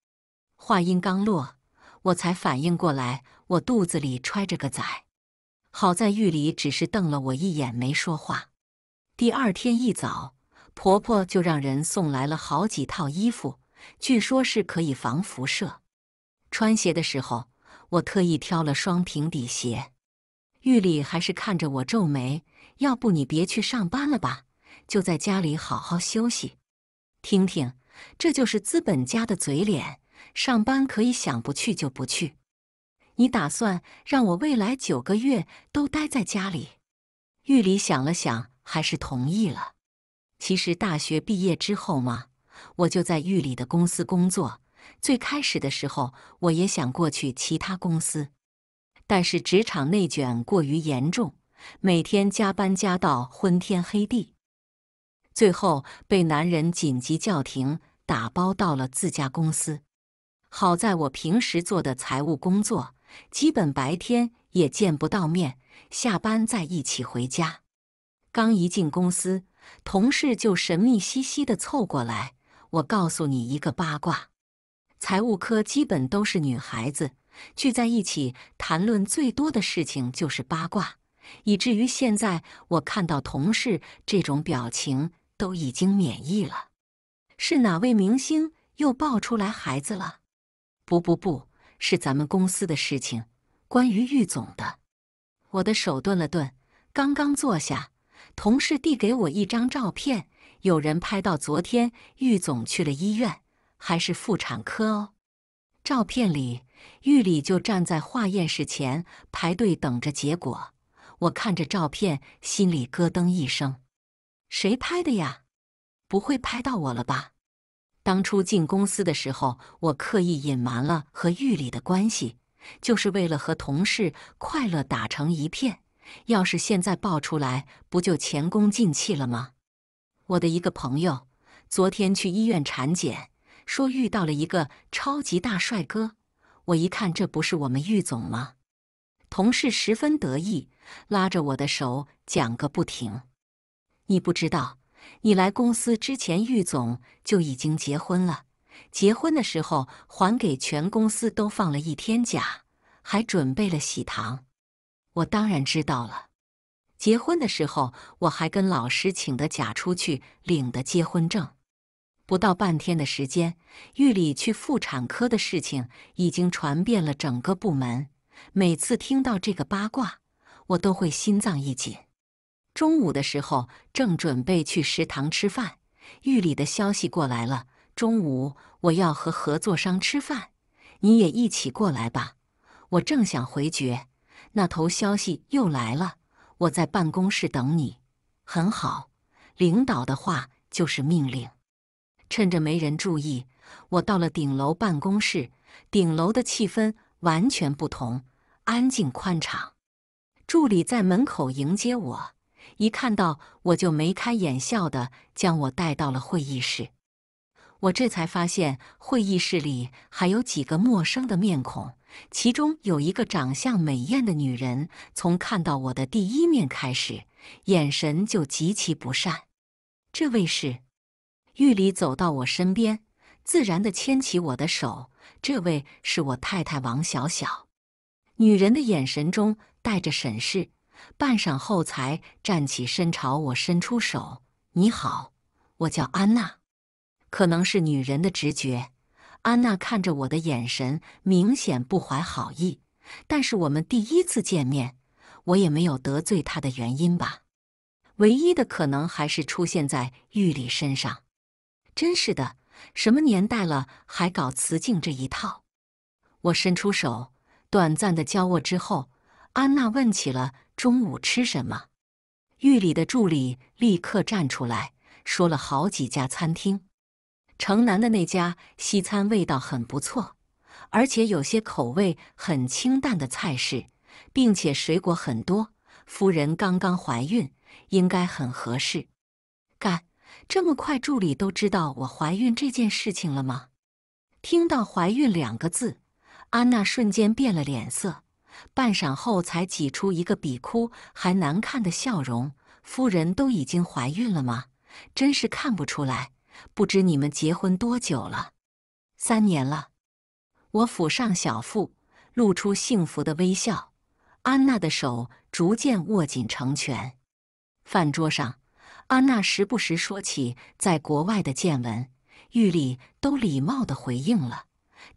话音刚落，我才反应过来，我肚子里揣着个崽。好在玉里只是瞪了我一眼，没说话。第二天一早，婆婆就让人送来了好几套衣服，据说是可以防辐射。穿鞋的时候，我特意挑了双平底鞋。玉里还是看着我皱眉，要不你别去上班了吧。就在家里好好休息，听听，这就是资本家的嘴脸。上班可以想不去就不去。你打算让我未来九个月都待在家里？狱里想了想，还是同意了。其实大学毕业之后嘛，我就在狱里的公司工作。最开始的时候，我也想过去其他公司，但是职场内卷过于严重，每天加班加到昏天黑地。最后被男人紧急叫停，打包到了自家公司。好在我平时做的财务工作，基本白天也见不到面，下班再一起回家。刚一进公司，同事就神秘兮兮的凑过来：“我告诉你一个八卦，财务科基本都是女孩子，聚在一起谈论最多的事情就是八卦，以至于现在我看到同事这种表情。”都已经免疫了，是哪位明星又抱出来孩子了？不不不，是咱们公司的事情，关于玉总的。我的手顿了顿，刚刚坐下，同事递给我一张照片，有人拍到昨天玉总去了医院，还是妇产科哦。照片里，玉里就站在化验室前排队等着结果。我看着照片，心里咯噔一声。谁拍的呀？不会拍到我了吧？当初进公司的时候，我刻意隐瞒了和玉里的关系，就是为了和同事快乐打成一片。要是现在爆出来，不就前功尽弃了吗？我的一个朋友昨天去医院产检，说遇到了一个超级大帅哥。我一看，这不是我们玉总吗？同事十分得意，拉着我的手讲个不停。你不知道，你来公司之前，玉总就已经结婚了。结婚的时候，还给全公司都放了一天假，还准备了喜糖。我当然知道了。结婚的时候，我还跟老师请的假出去领的结婚证。不到半天的时间，玉里去妇产科的事情已经传遍了整个部门。每次听到这个八卦，我都会心脏一紧。中午的时候，正准备去食堂吃饭，狱里的消息过来了。中午我要和合作商吃饭，你也一起过来吧。我正想回绝，那头消息又来了。我在办公室等你。很好，领导的话就是命令。趁着没人注意，我到了顶楼办公室。顶楼的气氛完全不同，安静宽敞。助理在门口迎接我。一看到我就眉开眼笑的，将我带到了会议室。我这才发现会议室里还有几个陌生的面孔，其中有一个长相美艳的女人，从看到我的第一面开始，眼神就极其不善。这位是玉里走到我身边，自然的牵起我的手。这位是我太太王小小。女人的眼神中带着审视。半晌后，才站起身朝我伸出手。“你好，我叫安娜。”可能是女人的直觉，安娜看着我的眼神明显不怀好意。但是我们第一次见面，我也没有得罪她的原因吧？唯一的可能还是出现在玉里身上。真是的，什么年代了，还搞雌竞这一套？我伸出手，短暂的交握之后。安娜问起了中午吃什么，狱里的助理立刻站出来说了好几家餐厅，城南的那家西餐味道很不错，而且有些口味很清淡的菜式，并且水果很多。夫人刚刚怀孕，应该很合适。干，这么快助理都知道我怀孕这件事情了吗？听到“怀孕”两个字，安娜瞬间变了脸色。半晌后，才挤出一个比哭还难看的笑容。夫人都已经怀孕了吗？真是看不出来。不知你们结婚多久了？三年了。我抚上小腹，露出幸福的微笑。安娜的手逐渐握紧成拳。饭桌上，安娜时不时说起在国外的见闻，玉丽都礼貌地回应了，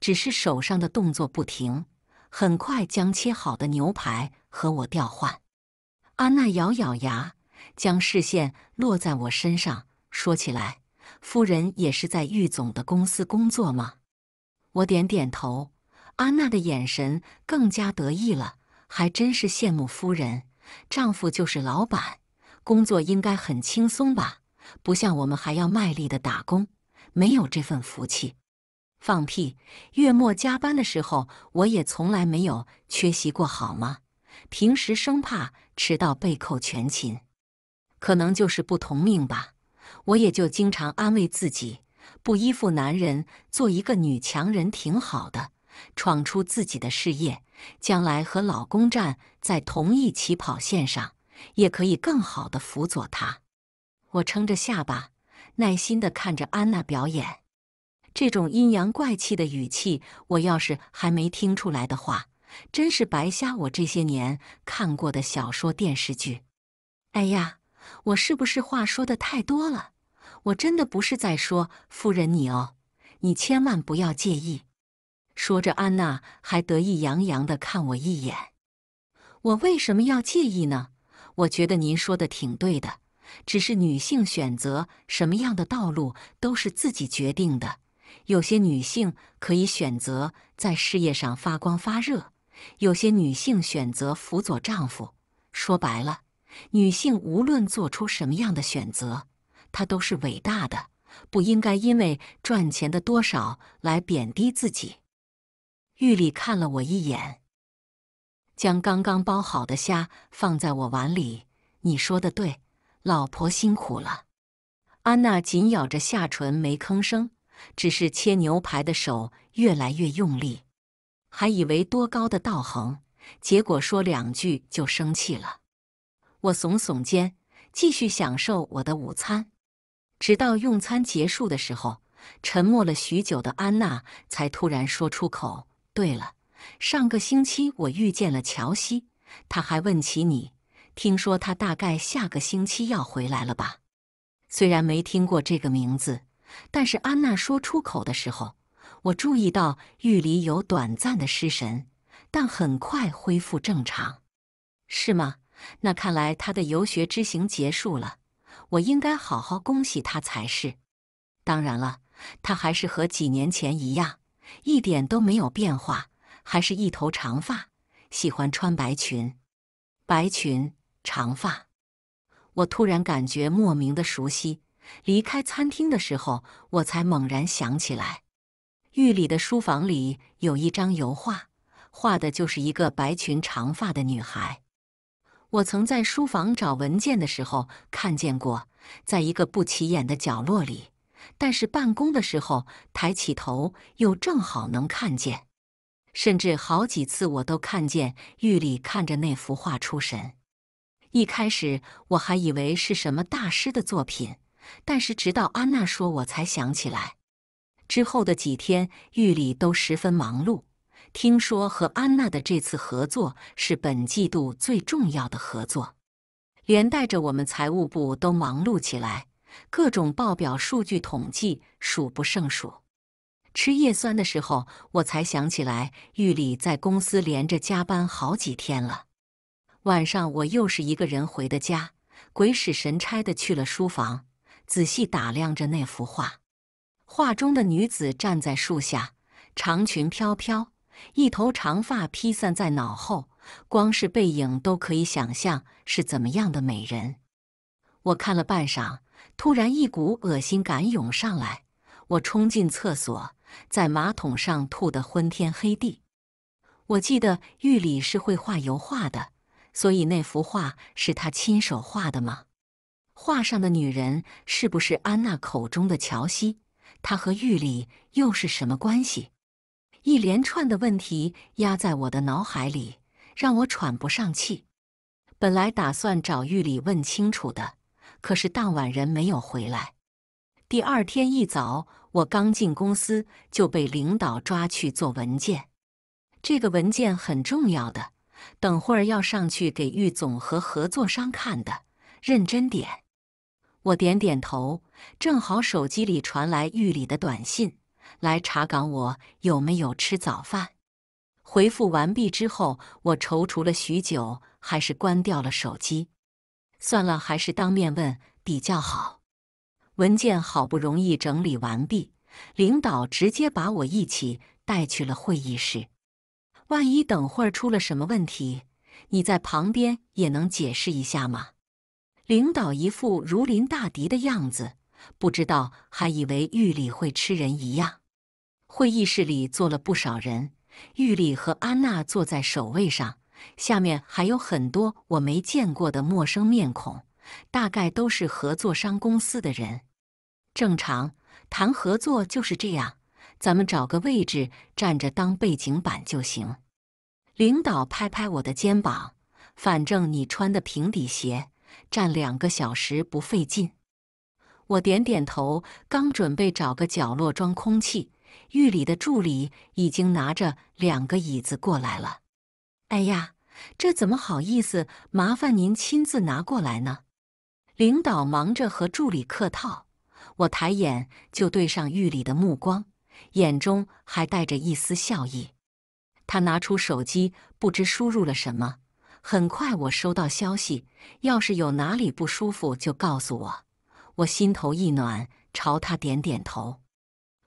只是手上的动作不停。很快将切好的牛排和我调换。安娜咬咬牙，将视线落在我身上，说：“起来，夫人也是在郁总的公司工作吗？”我点点头。安娜的眼神更加得意了，还真是羡慕夫人，丈夫就是老板，工作应该很轻松吧？不像我们还要卖力的打工，没有这份福气。放屁！月末加班的时候，我也从来没有缺席过，好吗？平时生怕迟到被扣全勤，可能就是不同命吧。我也就经常安慰自己，不依附男人，做一个女强人挺好的，闯出自己的事业，将来和老公站在同一起跑线上，也可以更好的辅佐他。我撑着下巴，耐心的看着安娜表演。这种阴阳怪气的语气，我要是还没听出来的话，真是白瞎我这些年看过的小说电视剧。哎呀，我是不是话说的太多了？我真的不是在说夫人你哦，你千万不要介意。说着，安娜还得意洋洋地看我一眼。我为什么要介意呢？我觉得您说的挺对的，只是女性选择什么样的道路都是自己决定的。有些女性可以选择在事业上发光发热，有些女性选择辅佐丈夫。说白了，女性无论做出什么样的选择，她都是伟大的，不应该因为赚钱的多少来贬低自己。玉里看了我一眼，将刚刚剥好的虾放在我碗里。你说的对，老婆辛苦了。安娜紧咬着下唇没吭声。只是切牛排的手越来越用力，还以为多高的道行，结果说两句就生气了。我耸耸肩，继续享受我的午餐，直到用餐结束的时候，沉默了许久的安娜才突然说出口：“对了，上个星期我遇见了乔西，他还问起你。听说他大概下个星期要回来了吧？虽然没听过这个名字。”但是安娜说出口的时候，我注意到狱里有短暂的失神，但很快恢复正常。是吗？那看来他的游学之行结束了，我应该好好恭喜他才是。当然了，他还是和几年前一样，一点都没有变化，还是一头长发，喜欢穿白裙。白裙，长发，我突然感觉莫名的熟悉。离开餐厅的时候，我才猛然想起来，玉里的书房里有一张油画，画的就是一个白裙长发的女孩。我曾在书房找文件的时候看见过，在一个不起眼的角落里，但是办公的时候抬起头又正好能看见，甚至好几次我都看见玉里看着那幅画出神。一开始我还以为是什么大师的作品。但是直到安娜说，我才想起来。之后的几天，玉里都十分忙碌。听说和安娜的这次合作是本季度最重要的合作，连带着我们财务部都忙碌起来，各种报表、数据统计数不胜数。吃叶酸的时候，我才想起来，玉里在公司连着加班好几天了。晚上我又是一个人回的家，鬼使神差的去了书房。仔细打量着那幅画，画中的女子站在树下，长裙飘飘，一头长发披散在脑后，光是背影都可以想象是怎么样的美人。我看了半晌，突然一股恶心感涌上来，我冲进厕所，在马桶上吐得昏天黑地。我记得玉里是会画油画的，所以那幅画是他亲手画的吗？画上的女人是不是安娜口中的乔西？她和玉里又是什么关系？一连串的问题压在我的脑海里，让我喘不上气。本来打算找玉里问清楚的，可是当晚人没有回来。第二天一早，我刚进公司就被领导抓去做文件。这个文件很重要的，等会儿要上去给玉总和合作商看的，认真点。我点点头，正好手机里传来狱里的短信：“来查岗，我有没有吃早饭？”回复完毕之后，我踌躇了许久，还是关掉了手机。算了，还是当面问比较好。文件好不容易整理完毕，领导直接把我一起带去了会议室。万一等会儿出了什么问题，你在旁边也能解释一下吗？领导一副如临大敌的样子，不知道还以为狱里会吃人一样。会议室里坐了不少人，狱里和安娜坐在首位上，下面还有很多我没见过的陌生面孔，大概都是合作商公司的人。正常谈合作就是这样，咱们找个位置站着当背景板就行。领导拍拍我的肩膀，反正你穿的平底鞋。站两个小时不费劲，我点点头，刚准备找个角落装空气，狱里的助理已经拿着两个椅子过来了。哎呀，这怎么好意思？麻烦您亲自拿过来呢。领导忙着和助理客套，我抬眼就对上狱里的目光，眼中还带着一丝笑意。他拿出手机，不知输入了什么。很快，我收到消息，要是有哪里不舒服就告诉我。我心头一暖，朝他点点头。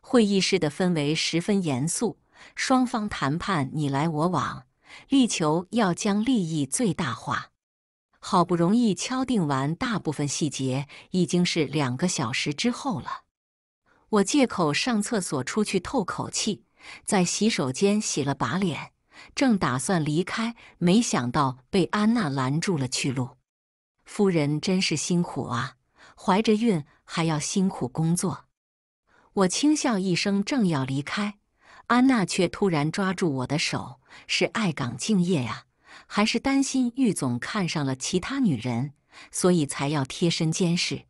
会议室的氛围十分严肃，双方谈判你来我往，力求要将利益最大化。好不容易敲定完大部分细节，已经是两个小时之后了。我借口上厕所出去透口气，在洗手间洗了把脸。正打算离开，没想到被安娜拦住了去路。夫人真是辛苦啊，怀着孕还要辛苦工作。我轻笑一声，正要离开，安娜却突然抓住我的手：“是爱岗敬业呀，还是担心玉总看上了其他女人，所以才要贴身监视？”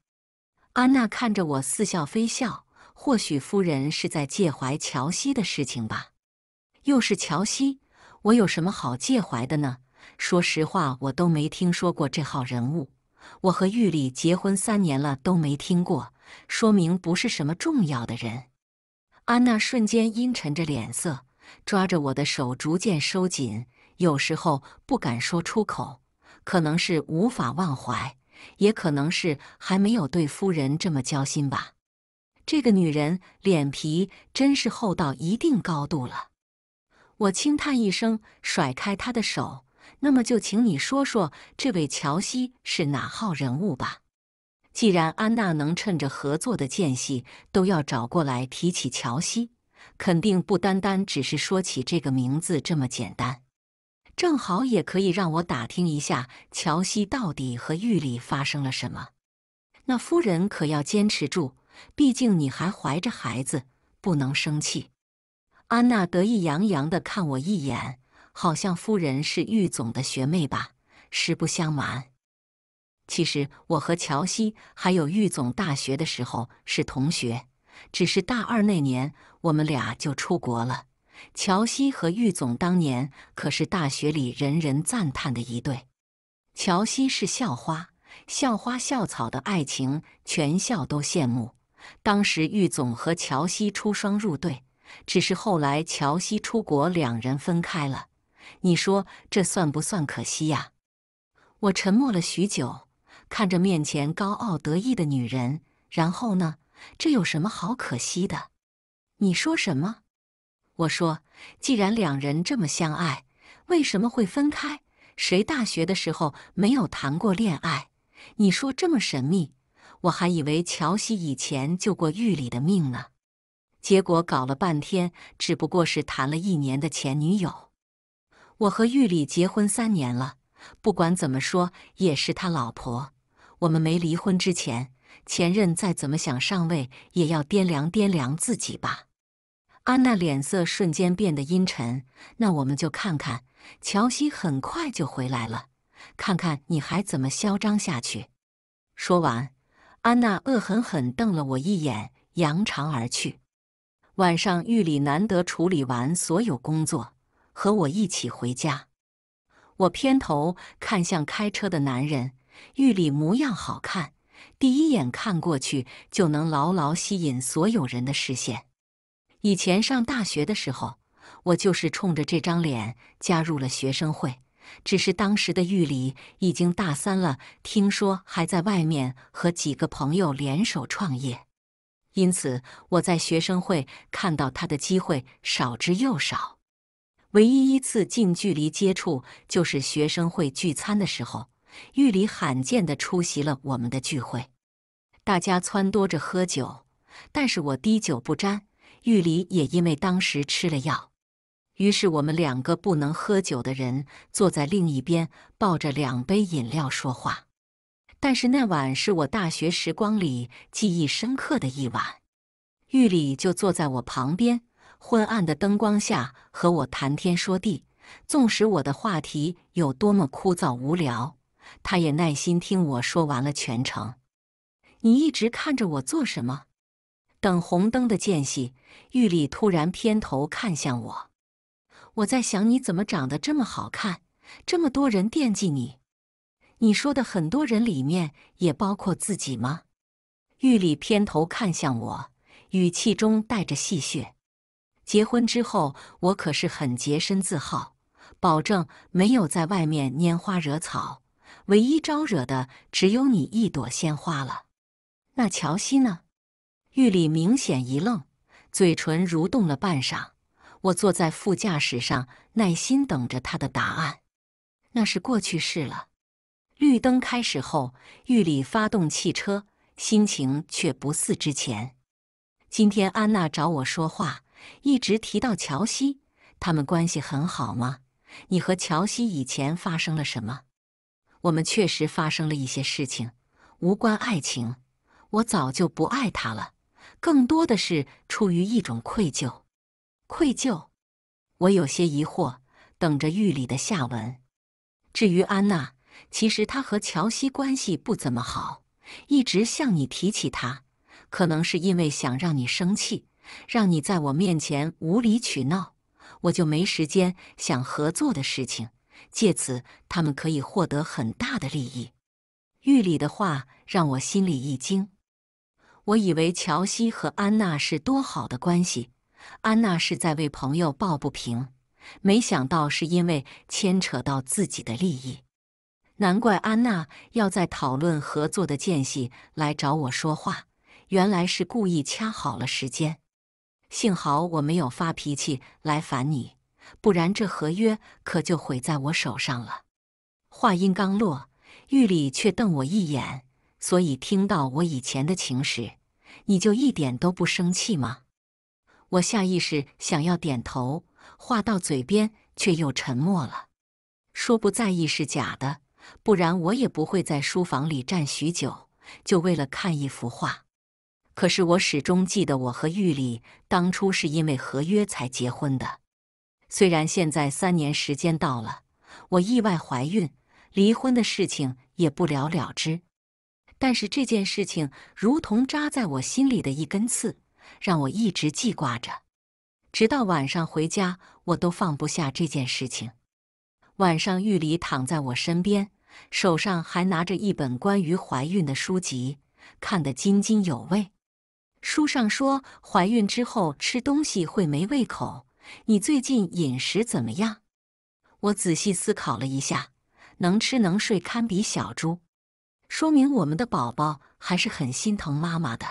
安娜看着我，似笑非笑。或许夫人是在介怀乔西的事情吧？又是乔西。我有什么好介怀的呢？说实话，我都没听说过这号人物。我和玉丽结婚三年了，都没听过，说明不是什么重要的人。安娜瞬间阴沉着脸色，抓着我的手逐渐收紧。有时候不敢说出口，可能是无法忘怀，也可能是还没有对夫人这么交心吧。这个女人脸皮真是厚到一定高度了。我轻叹一声，甩开他的手。那么就请你说说，这位乔西是哪号人物吧？既然安娜能趁着合作的间隙都要找过来提起乔西，肯定不单单只是说起这个名字这么简单。正好也可以让我打听一下乔西到底和玉里发生了什么。那夫人可要坚持住，毕竟你还怀着孩子，不能生气。安娜得意洋洋地看我一眼，好像夫人是玉总的学妹吧？实不相瞒，其实我和乔西还有玉总大学的时候是同学，只是大二那年我们俩就出国了。乔西和玉总当年可是大学里人人赞叹的一对，乔西是校花，校花校草的爱情全校都羡慕。当时玉总和乔西出双入对。只是后来乔西出国，两人分开了。你说这算不算可惜呀？我沉默了许久，看着面前高傲得意的女人。然后呢？这有什么好可惜的？你说什么？我说，既然两人这么相爱，为什么会分开？谁大学的时候没有谈过恋爱？你说这么神秘，我还以为乔西以前救过狱里的命呢。结果搞了半天，只不过是谈了一年的前女友。我和玉礼结婚三年了，不管怎么说也是他老婆。我们没离婚之前，前任再怎么想上位，也要掂量掂量自己吧。安娜脸色瞬间变得阴沉。那我们就看看。乔西很快就回来了，看看你还怎么嚣张下去。说完，安娜恶狠狠瞪了我一眼，扬长而去。晚上，玉里难得处理完所有工作，和我一起回家。我偏头看向开车的男人，玉里模样好看，第一眼看过去就能牢牢吸引所有人的视线。以前上大学的时候，我就是冲着这张脸加入了学生会。只是当时的玉里已经大三了，听说还在外面和几个朋友联手创业。因此，我在学生会看到他的机会少之又少。唯一一次近距离接触，就是学生会聚餐的时候，玉里罕见的出席了我们的聚会。大家撺掇着喝酒，但是我滴酒不沾。玉里也因为当时吃了药，于是我们两个不能喝酒的人坐在另一边，抱着两杯饮料说话。但是那晚是我大学时光里记忆深刻的一晚，玉里就坐在我旁边，昏暗的灯光下和我谈天说地。纵使我的话题有多么枯燥无聊，他也耐心听我说完了全程。你一直看着我做什么？等红灯的间隙，玉里突然偏头看向我，我在想你怎么长得这么好看，这么多人惦记你。你说的很多人里面也包括自己吗？玉里偏头看向我，语气中带着戏谑。结婚之后，我可是很洁身自好，保证没有在外面拈花惹草，唯一招惹的只有你一朵鲜花了。那乔西呢？玉里明显一愣，嘴唇蠕动了半晌。我坐在副驾驶上，耐心等着他的答案。那是过去式了。绿灯开始后，狱里发动汽车，心情却不似之前。今天安娜找我说话，一直提到乔西，他们关系很好吗？你和乔西以前发生了什么？我们确实发生了一些事情，无关爱情。我早就不爱他了，更多的是出于一种愧疚。愧疚。我有些疑惑，等着狱里的下文。至于安娜。其实他和乔西关系不怎么好，一直向你提起他，可能是因为想让你生气，让你在我面前无理取闹，我就没时间想合作的事情。借此，他们可以获得很大的利益。玉里的话让我心里一惊，我以为乔西和安娜是多好的关系，安娜是在为朋友抱不平，没想到是因为牵扯到自己的利益。难怪安娜要在讨论合作的间隙来找我说话，原来是故意掐好了时间。幸好我没有发脾气来烦你，不然这合约可就毁在我手上了。话音刚落，玉里却瞪我一眼。所以听到我以前的情史，你就一点都不生气吗？我下意识想要点头，话到嘴边却又沉默了。说不在意是假的。不然我也不会在书房里站许久，就为了看一幅画。可是我始终记得，我和玉里当初是因为合约才结婚的。虽然现在三年时间到了，我意外怀孕，离婚的事情也不了了之，但是这件事情如同扎在我心里的一根刺，让我一直记挂着。直到晚上回家，我都放不下这件事情。晚上，玉里躺在我身边。手上还拿着一本关于怀孕的书籍，看得津津有味。书上说，怀孕之后吃东西会没胃口。你最近饮食怎么样？我仔细思考了一下，能吃能睡，堪比小猪，说明我们的宝宝还是很心疼妈妈的。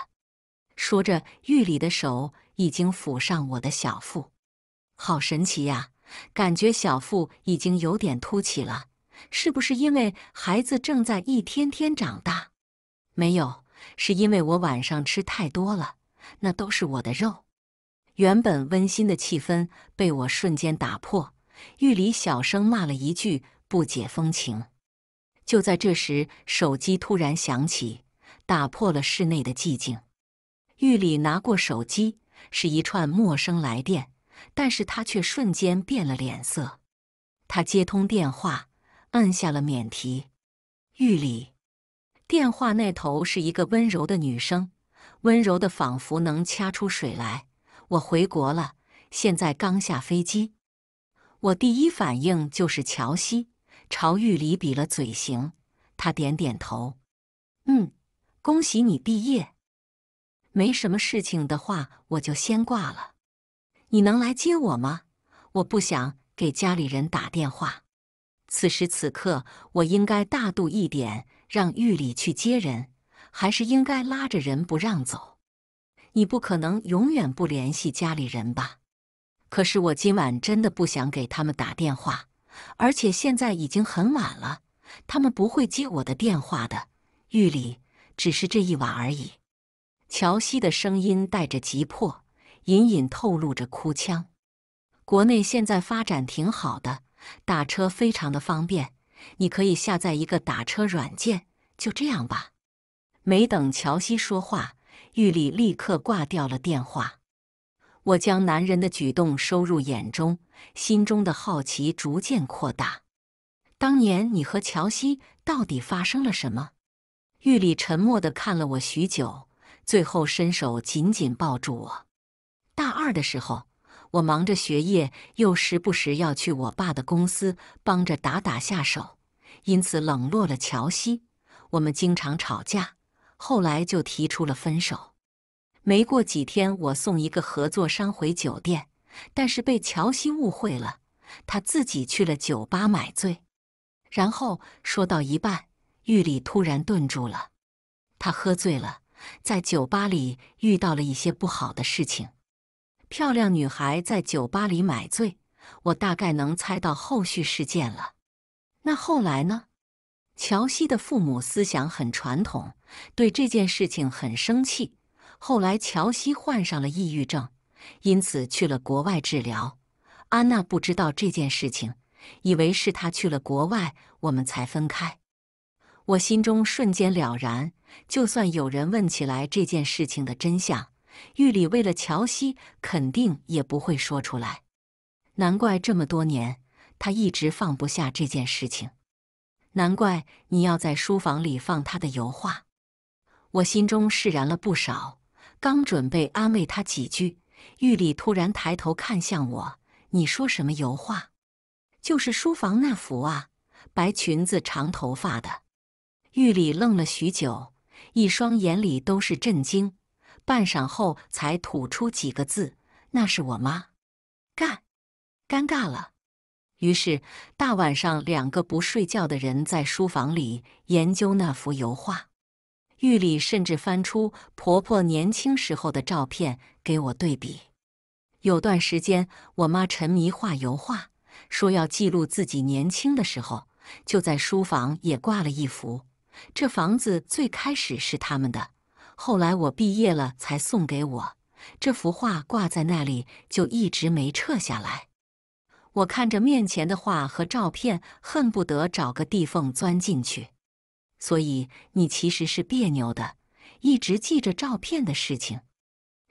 说着，玉里的手已经抚上我的小腹，好神奇呀，感觉小腹已经有点凸起了。是不是因为孩子正在一天天长大？没有，是因为我晚上吃太多了，那都是我的肉。原本温馨的气氛被我瞬间打破。玉里小声骂了一句：“不解风情。”就在这时，手机突然响起，打破了室内的寂静。玉里拿过手机，是一串陌生来电，但是他却瞬间变了脸色。他接通电话。按下了免提，玉里，电话那头是一个温柔的女声，温柔的仿佛能掐出水来。我回国了，现在刚下飞机。我第一反应就是乔西朝玉里比了嘴型，他点点头，嗯，恭喜你毕业。没什么事情的话，我就先挂了。你能来接我吗？我不想给家里人打电话。此时此刻，我应该大度一点，让玉里去接人，还是应该拉着人不让走？你不可能永远不联系家里人吧？可是我今晚真的不想给他们打电话，而且现在已经很晚了，他们不会接我的电话的。玉里只是这一晚而已。乔西的声音带着急迫，隐隐透露着哭腔。国内现在发展挺好的。打车非常的方便，你可以下载一个打车软件。就这样吧。没等乔西说话，玉里立刻挂掉了电话。我将男人的举动收入眼中，心中的好奇逐渐扩大。当年你和乔西到底发生了什么？玉里沉默的看了我许久，最后伸手紧紧抱住我。大二的时候。我忙着学业，又时不时要去我爸的公司帮着打打下手，因此冷落了乔西。我们经常吵架，后来就提出了分手。没过几天，我送一个合作商回酒店，但是被乔西误会了，他自己去了酒吧买醉。然后说到一半，玉里突然顿住了。他喝醉了，在酒吧里遇到了一些不好的事情。漂亮女孩在酒吧里买醉，我大概能猜到后续事件了。那后来呢？乔西的父母思想很传统，对这件事情很生气。后来乔西患上了抑郁症，因此去了国外治疗。安娜不知道这件事情，以为是他去了国外，我们才分开。我心中瞬间了然，就算有人问起来这件事情的真相。玉里为了乔西，肯定也不会说出来。难怪这么多年，他一直放不下这件事情。难怪你要在书房里放他的油画。我心中释然了不少，刚准备安慰他几句，玉里突然抬头看向我：“你说什么油画？就是书房那幅啊，白裙子、长头发的。”玉里愣了许久，一双眼里都是震惊。半晌后才吐出几个字：“那是我妈，干，尴尬了。”于是大晚上两个不睡觉的人在书房里研究那幅油画。玉里甚至翻出婆婆年轻时候的照片给我对比。有段时间，我妈沉迷画油画，说要记录自己年轻的时候，就在书房也挂了一幅。这房子最开始是他们的。后来我毕业了才送给我，这幅画挂在那里就一直没撤下来。我看着面前的画和照片，恨不得找个地缝钻进去。所以你其实是别扭的，一直记着照片的事情。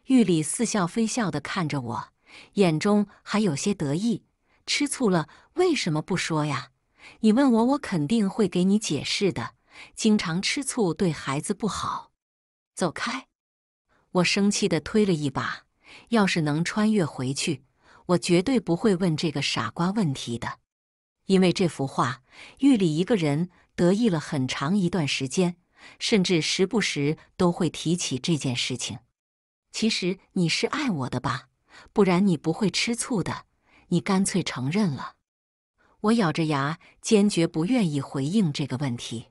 玉里似笑非笑的看着我，眼中还有些得意。吃醋了？为什么不说呀？你问我，我肯定会给你解释的。经常吃醋对孩子不好。走开！我生气的推了一把。要是能穿越回去，我绝对不会问这个傻瓜问题的。因为这幅画，狱里一个人得意了很长一段时间，甚至时不时都会提起这件事情。其实你是爱我的吧？不然你不会吃醋的。你干脆承认了。我咬着牙，坚决不愿意回应这个问题。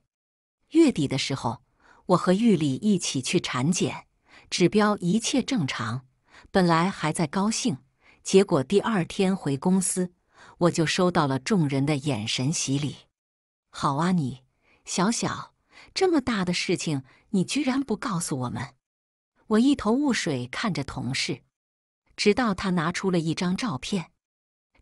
月底的时候。我和玉里一起去产检，指标一切正常，本来还在高兴，结果第二天回公司，我就收到了众人的眼神洗礼。好啊，你小小这么大的事情，你居然不告诉我们？我一头雾水看着同事，直到他拿出了一张照片，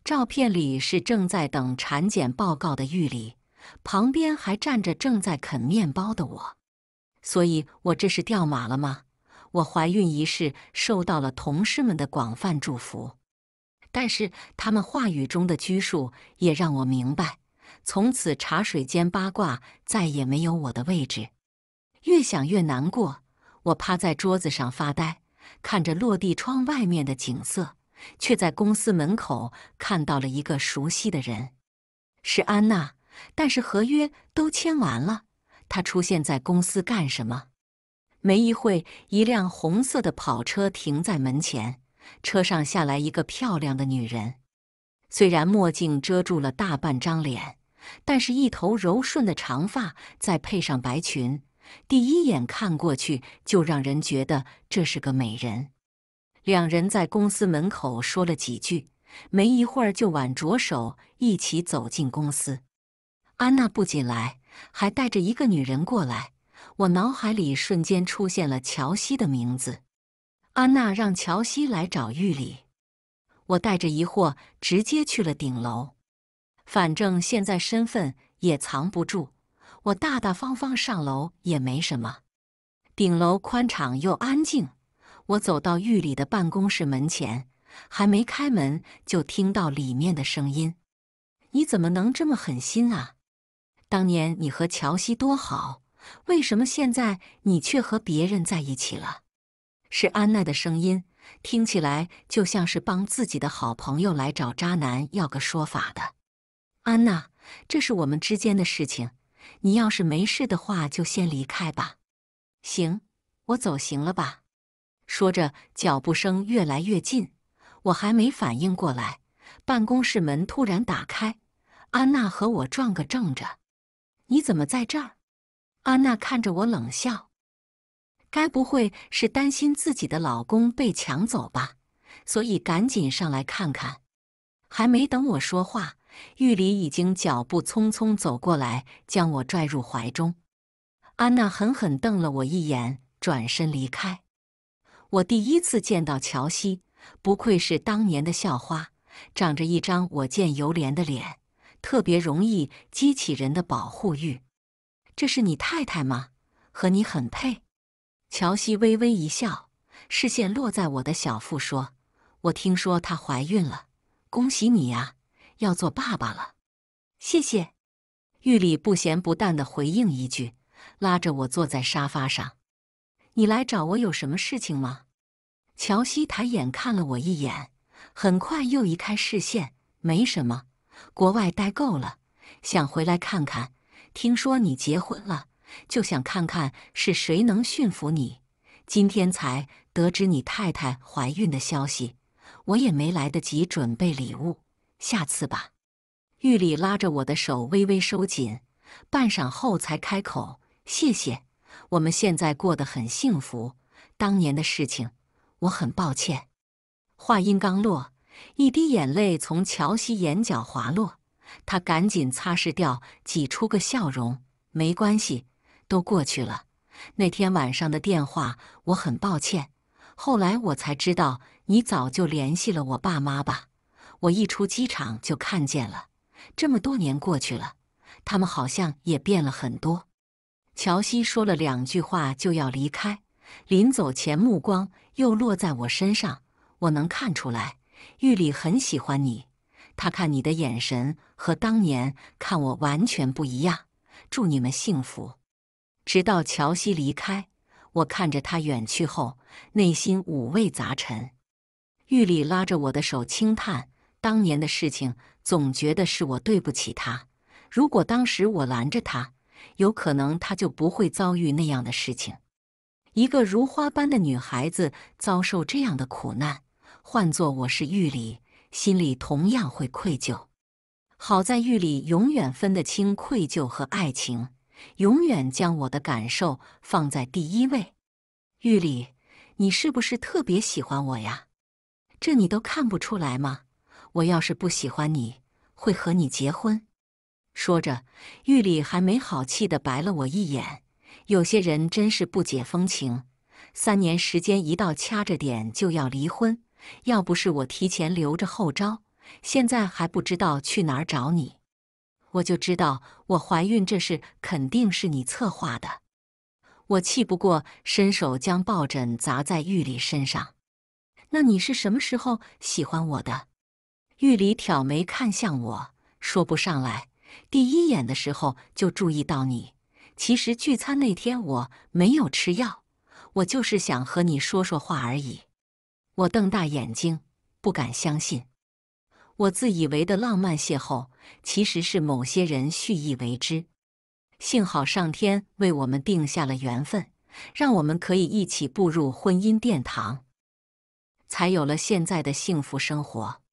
照片里是正在等产检报告的玉里，旁边还站着正在啃面包的我。所以我这是掉马了吗？我怀孕一事受到了同事们的广泛祝福，但是他们话语中的拘束也让我明白，从此茶水间八卦再也没有我的位置。越想越难过，我趴在桌子上发呆，看着落地窗外面的景色，却在公司门口看到了一个熟悉的人，是安娜。但是合约都签完了。他出现在公司干什么？没一会一辆红色的跑车停在门前，车上下来一个漂亮的女人。虽然墨镜遮住了大半张脸，但是一头柔顺的长发，再配上白裙，第一眼看过去就让人觉得这是个美人。两人在公司门口说了几句，没一会儿就挽着手一起走进公司。安娜不仅来。还带着一个女人过来，我脑海里瞬间出现了乔西的名字。安娜让乔西来找玉里，我带着疑惑直接去了顶楼。反正现在身份也藏不住，我大大方方上楼也没什么。顶楼宽敞又安静，我走到玉里的办公室门前，还没开门就听到里面的声音：“你怎么能这么狠心啊？”当年你和乔西多好，为什么现在你却和别人在一起了？是安娜的声音，听起来就像是帮自己的好朋友来找渣男要个说法的。安娜，这是我们之间的事情，你要是没事的话，就先离开吧。行，我走，行了吧？说着，脚步声越来越近，我还没反应过来，办公室门突然打开，安娜和我撞个正着。你怎么在这儿？安娜看着我冷笑，该不会是担心自己的老公被抢走吧？所以赶紧上来看看。还没等我说话，玉离已经脚步匆匆走过来，将我拽入怀中。安娜狠狠瞪了我一眼，转身离开。我第一次见到乔西，不愧是当年的校花，长着一张我见犹怜的脸。特别容易激起人的保护欲。这是你太太吗？和你很配。乔西微微一笑，视线落在我的小腹，说：“我听说她怀孕了，恭喜你啊，要做爸爸了。”谢谢。玉里不咸不淡的回应一句，拉着我坐在沙发上：“你来找我有什么事情吗？”乔西抬眼看了我一眼，很快又移开视线：“没什么。”国外待够了，想回来看看。听说你结婚了，就想看看是谁能驯服你。今天才得知你太太怀孕的消息，我也没来得及准备礼物，下次吧。狱里拉着我的手微微收紧，半晌后才开口：“谢谢，我们现在过得很幸福。当年的事情，我很抱歉。”话音刚落。一滴眼泪从乔西眼角滑落，他赶紧擦拭掉，挤出个笑容：“没关系，都过去了。那天晚上的电话，我很抱歉。后来我才知道你早就联系了我爸妈吧？我一出机场就看见了。这么多年过去了，他们好像也变了很多。”乔西说了两句话就要离开，临走前目光又落在我身上，我能看出来。玉里很喜欢你，她看你的眼神和当年看我完全不一样。祝你们幸福。直到乔西离开，我看着他远去后，内心五味杂陈。玉里拉着我的手，轻叹：“当年的事情，总觉得是我对不起他。如果当时我拦着他，有可能他就不会遭遇那样的事情。一个如花般的女孩子遭受这样的苦难。”换做我是玉里，心里同样会愧疚。好在玉里永远分得清愧疚和爱情，永远将我的感受放在第一位。玉里，你是不是特别喜欢我呀？这你都看不出来吗？我要是不喜欢你，会和你结婚？说着，玉里还没好气的白了我一眼。有些人真是不解风情，三年时间一到，掐着点就要离婚。要不是我提前留着后招，现在还不知道去哪儿找你。我就知道我怀孕这事肯定是你策划的。我气不过，伸手将抱枕砸在玉里身上。那你是什么时候喜欢我的？玉里挑眉看向我，说不上来。第一眼的时候就注意到你。其实聚餐那天我没有吃药，我就是想和你说说话而已。我瞪大眼睛，不敢相信，我自以为的浪漫邂逅，其实是某些人蓄意为之。幸好上天为我们定下了缘分，让我们可以一起步入婚姻殿堂，才有了现在的幸福生活。